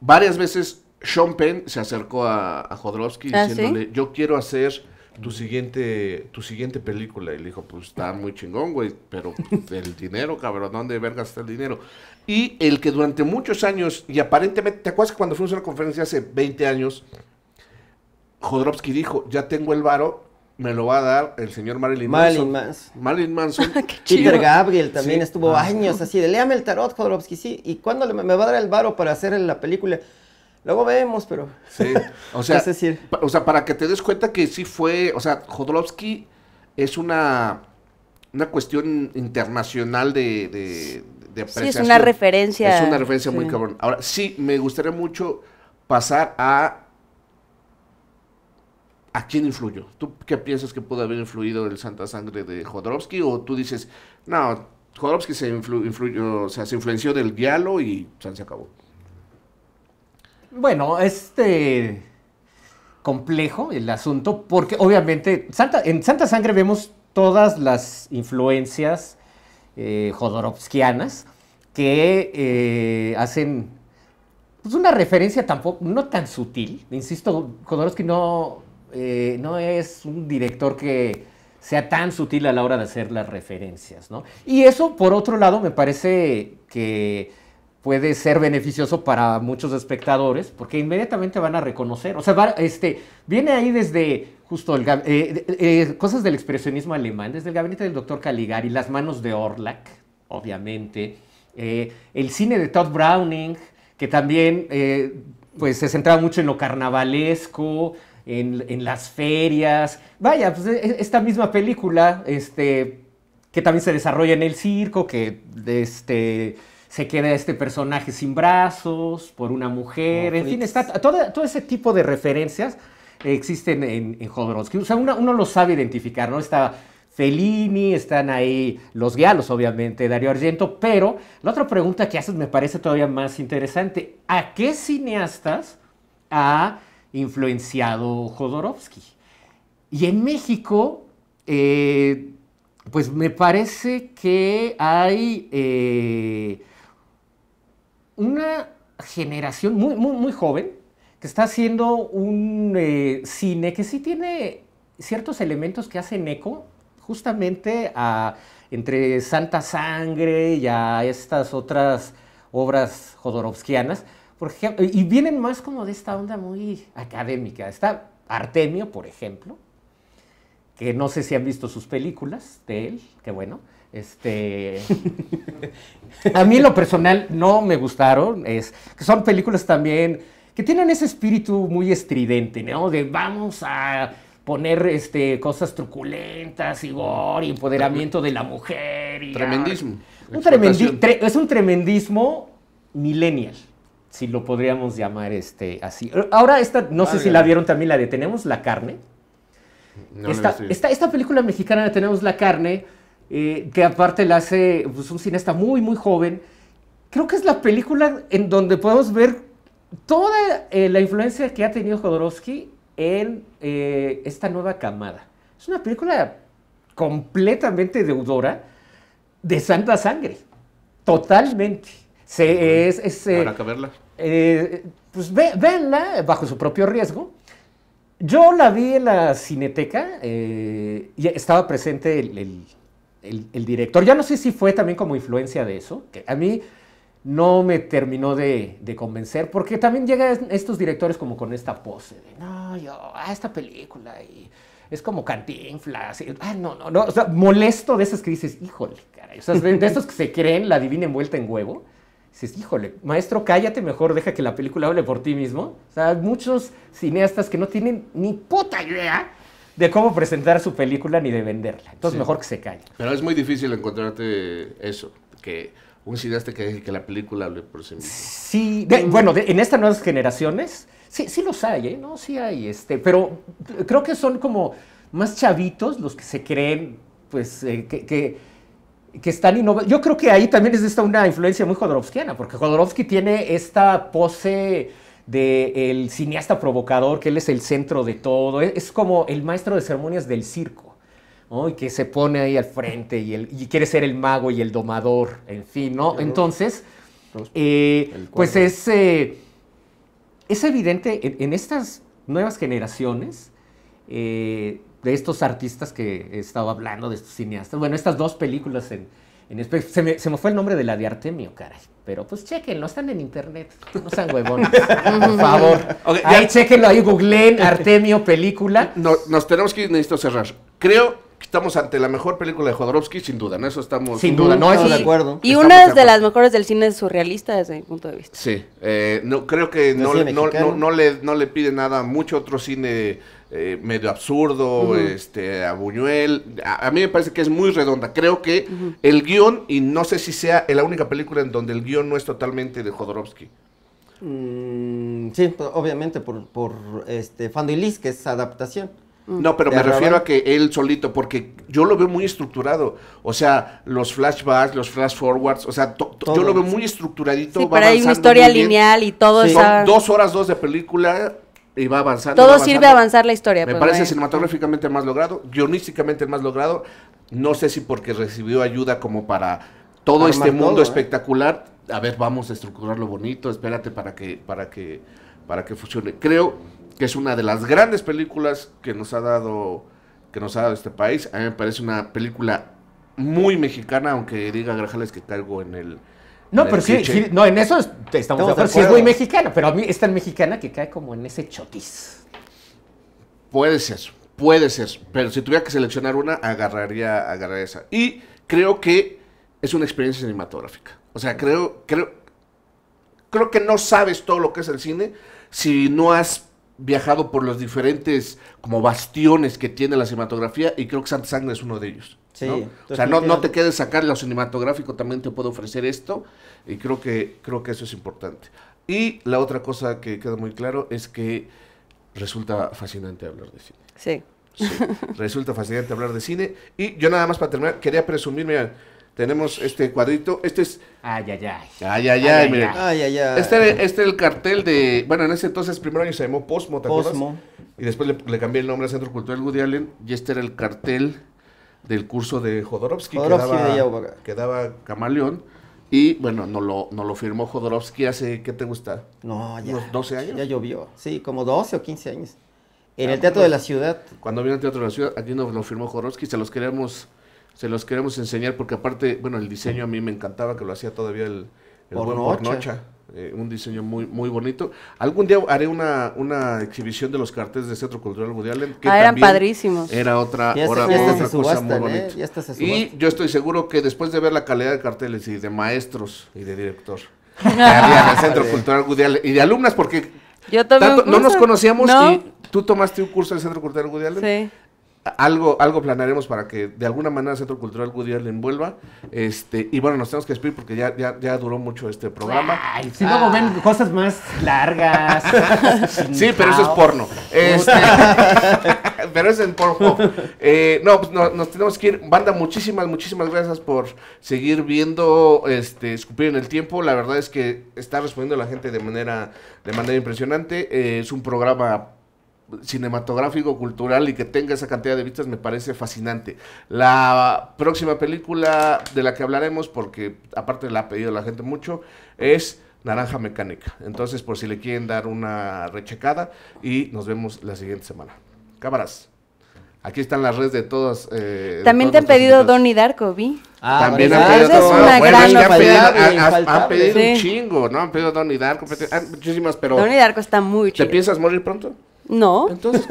varias veces sean Penn se acercó a, Jodrowski ah, diciéndole, yo quiero hacer tu siguiente, tu siguiente película. Y le dijo, pues está muy chingón, güey, pero pues, el dinero, cabrón, ¿dónde verga está el dinero? Y el que durante muchos años, y aparentemente, ¿te acuerdas que cuando fuimos a una conferencia hace 20 años, Jodorowsky dijo, ya tengo el varo, me lo va a dar el señor Marilyn Manson. Marilyn Manson. Peter Gabriel también estuvo ah, años así de, léame el tarot, Jodorowsky, sí, ¿y cuándo me va a dar el varo para hacer la película? Luego vemos, pero. Sí. O sea, para que te des cuenta que sí fue. O sea, Jodorowsky es una, una cuestión internacional de, de, apreciación. Sí, es una referencia. Es una referencia muy cabrón. Ahora, sí, me gustaría mucho pasar a. ¿A quién influyó? ¿Tú qué piensas que pudo haber influido el Santa Sangre de Jodorowsky? ¿O tú dices, no, Jodorowsky se, influyó, o sea, se influenció del diálogo y se acabó? Bueno, este complejo el asunto porque obviamente en Santa Sangre vemos todas las influencias eh, jodorowskianas que eh, hacen pues, una referencia tampoco, no tan sutil. Insisto, Jodorowsky no, eh, no es un director que sea tan sutil a la hora de hacer las referencias, Y eso, por otro lado, me parece que puede ser beneficioso para muchos espectadores, porque inmediatamente van a reconocer, o sea, este, viene ahí desde justo el, eh, eh, eh, cosas del expresionismo alemán, desde el gabinete del doctor Caligari, las manos de Orlac, obviamente, el cine de Todd Browning, que también pues, se centraba mucho en lo carnavalesco, en, las ferias, vaya, pues, e, e, esta misma película, este, que también se desarrolla en el circo, que este se queda este personaje sin brazos por una mujer, en fin, está todo, ese tipo de referencias existen en, en Jodorowsky. O sea, uno, lo sabe identificar, ¿no? Está Fellini, están ahí los galos, obviamente, Dario Argento, pero la otra pregunta que haces me parece todavía más interesante. ¿A qué cineastas ha influenciado Jodorowsky? Y en México, eh, pues me parece que hay eh, una generación muy, muy, muy joven que está haciendo un eh, cine que sí tiene ciertos elementos que hacen eco justamente a, entre Santa Sangre y a estas otras obras jodorovskianas, por ejemplo, y vienen más como de esta onda muy académica. Está Artemio, por ejemplo, que no sé si han visto sus películas de él, qué bueno, este, a mí lo personal no me gustaron, es que son películas también que tienen ese espíritu muy estridente, ¿no? De vamos a poner este, cosas truculentas y gore, empoderamiento de la mujer. Y tremendismo. es un tremendismo millennial, si lo podríamos llamar este, así. Ahora, esta, no sé si la vieron también, la de Tenemos la carne. No esta película mexicana de Tenemos la carne eh, que aparte la hace pues, un cineasta muy, muy joven. Creo que es la película en donde podemos ver toda eh, la influencia que ha tenido Jodorowsky en eh, esta nueva camada. Es una película completamente deudora de santa sangre, totalmente. Se, es, es que verla. pues venla bajo su propio riesgo. Yo la vi en la cineteca y estaba presente el el, director. Ya no sé si fue también como influencia de eso, que a mí no me terminó de, convencer, porque también llegan estos directores como con esta pose de, no, yo, a ah, esta película, y es como cantinflas, ah, no, no, no, molesto de esas que dices, híjole, caray, o sea, de, de estos que se creen la divina envuelta en huevo, dices, híjole, maestro, cállate mejor, deja que la película hable por ti mismo. O sea, muchos cineastas que no tienen ni puta idea de cómo presentar su película ni de venderla. Entonces mejor que se calle. Pero es muy difícil encontrarte eso, que un cineasta que deje que la película hable por sí mismo. Sí, bueno, en estas nuevas generaciones sí, sí los hay, ¿eh? No, sí hay, este, pero creo que son como más chavitos los que se creen, pues, eh, que, que, están innovando. Yo creo que ahí también es esta una influencia muy jodorowskiana, porque Jodorowsky tiene esta pose del cineasta provocador, que él es el centro de todo. E, es, como el maestro de ceremonias del circo, Y que se pone ahí al frente y, quiere ser el mago y el domador, en fin, ¿no? Entonces, eh, pues es, eh, es evidente en, estas nuevas generaciones eh, de estos artistas que he estado hablando, de estos cineastas, bueno, estas dos películas en se, me, fue el nombre de la de Artemio, caray. Pero pues chequenlo, están en internet. No sean huevones. por favor. ahí chequenlo, ahí googleen Artemio película. No, nos tenemos que ir, necesito cerrar. Creo que estamos ante la mejor película de Jodorowsky, sin duda, ¿no? Eso estamos. Sin duda, no, de acuerdo. Y una de las mejores del cine surrealista desde mi punto de vista. Sí, eh, no, creo que no, le, no le pide nada mucho otro cine eh, medio absurdo, este, a Buñuel. A, mí me parece que es muy redonda. Creo que el guión, y no sé si sea la única película en donde el guión no es totalmente de Jodorowsky. Mm, sí, obviamente por, por este, Fandilis, que es adaptación. No, pero me refiero a que él solito, porque yo lo veo muy estructurado. O sea, los flashbacks, los flash forwards, o sea, yo lo veo muy estructuradito. Sí, pero hay una historia lineal y todo eso Son dos horas dos de película y va avanzando. Todo sirve a avanzar la historia. Me pues, parece cinematográficamente más logrado, guionísticamente más logrado. No sé si porque recibió ayuda como para todo este mundo ¿eh? espectacular. A ver, vamos a estructurar lo bonito, espérate para que, para que, para que funcione. Creo que es una de las grandes películas que nos ha dado, que nos ha dado este país. A mí me parece una película muy mexicana, aunque diga Grajales que caigo en el no, pero sí, en eso estamos de acuerdo. Sí, es muy mexicana, pero a mí es tan mexicana que cae como en ese chotis. Puede ser, puede ser. Pero si tuviera que seleccionar una, agarraría, agarraría esa. Y creo que es una experiencia cinematográfica. O sea, creo, creo, creo que no sabes todo lo que es el cine si no has viajado por los diferentes como bastiones que tiene la cinematografía y creo que Sam Sangre es uno de ellos. ¿no? O sea, no, te quedes sacar lo cinematográfico, también te puedo ofrecer esto y creo que, creo que eso es importante. Y la otra cosa que queda muy claro es que resulta fascinante hablar de cine. Sí. resulta fascinante hablar de cine. Y yo nada más para terminar, quería presumir, mira tenemos este cuadrito. Este es. Ay, ay, ay. Ay, ay, ay, Este, este es el cartel de. Bueno, en ese entonces, primero año se llamó Posmo, ¿te Posmo. Y después le, cambié el nombre a Centro Cultural Woody Allen. Y este era el cartel del curso de Jodorowsky, Jodorowsky que, daba, Camaleón. Y bueno, no lo, no lo firmó Jodorowsky hace, ¿qué te gusta? No, ya. 12 años? Ya llovió, sí, como 12 o 15 años. En ah, el Teatro pues, de la Ciudad. Cuando vino al Teatro de la Ciudad, aquí nos lo firmó Jodorowsky, se los queremos, se los queremos enseñar porque aparte, bueno, el diseño a mí me encantaba, que lo hacía todavía el, el eh, un diseño muy, muy bonito. Algún día haré una, una exhibición de los carteles del Centro Cultural Mundial. Que ah, eran padrísimos. Era otra, y yo estoy seguro que después de ver la calidad de carteles y de maestros y de director, que había en el Centro Cultural Mundial y de alumnas, porque yo no nos conocíamos y tú tomaste un curso del Centro Cultural Mundial. Sí algo, algo planearemos para que de alguna manera el Centro Cultural Goodyear le envuelva. Este, y bueno, nos tenemos que despedir porque ya, ya, ya duró mucho este programa. si luego ven cosas más largas. sí, pero eso es porno. Este, pero es en porno. Eh, no, pues nos tenemos que ir. Banda, muchísimas, muchísimas gracias por seguir viendo este, Escupir en el Tiempo. La verdad es que está respondiendo la gente de manera, de manera impresionante. Eh, es un programa cinematográfico, cultural y que tenga esa cantidad de vistas me parece fascinante. La próxima película de la que hablaremos, porque aparte la ha pedido la gente mucho, es Naranja Mecánica. Entonces, por si le quieren dar una rechecada y nos vemos la siguiente semana. Cámaras. Aquí están las redes de todas. Eh, También te han pedido Don Donnie Darko, vi. Ah, También han pedido, una gran han pedido un chingo, ¿no? Han pedido Donnie Darko, muchísimas, pero. Donnie Darko está muy ¿Te piensas morir pronto? No. Entonces,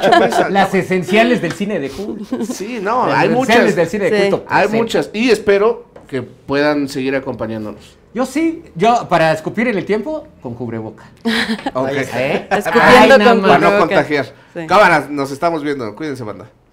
Las esenciales del cine de culto. Sí, no, hay muchas. del cine de culto. Hay muchas. Y espero que puedan seguir acompañándonos. Yo sí, yo para escupir en el tiempo, con cubreboca. ¿Eh? Escupiendo Para no contagiar. Cámaras, nos estamos viendo. Cuídense, banda.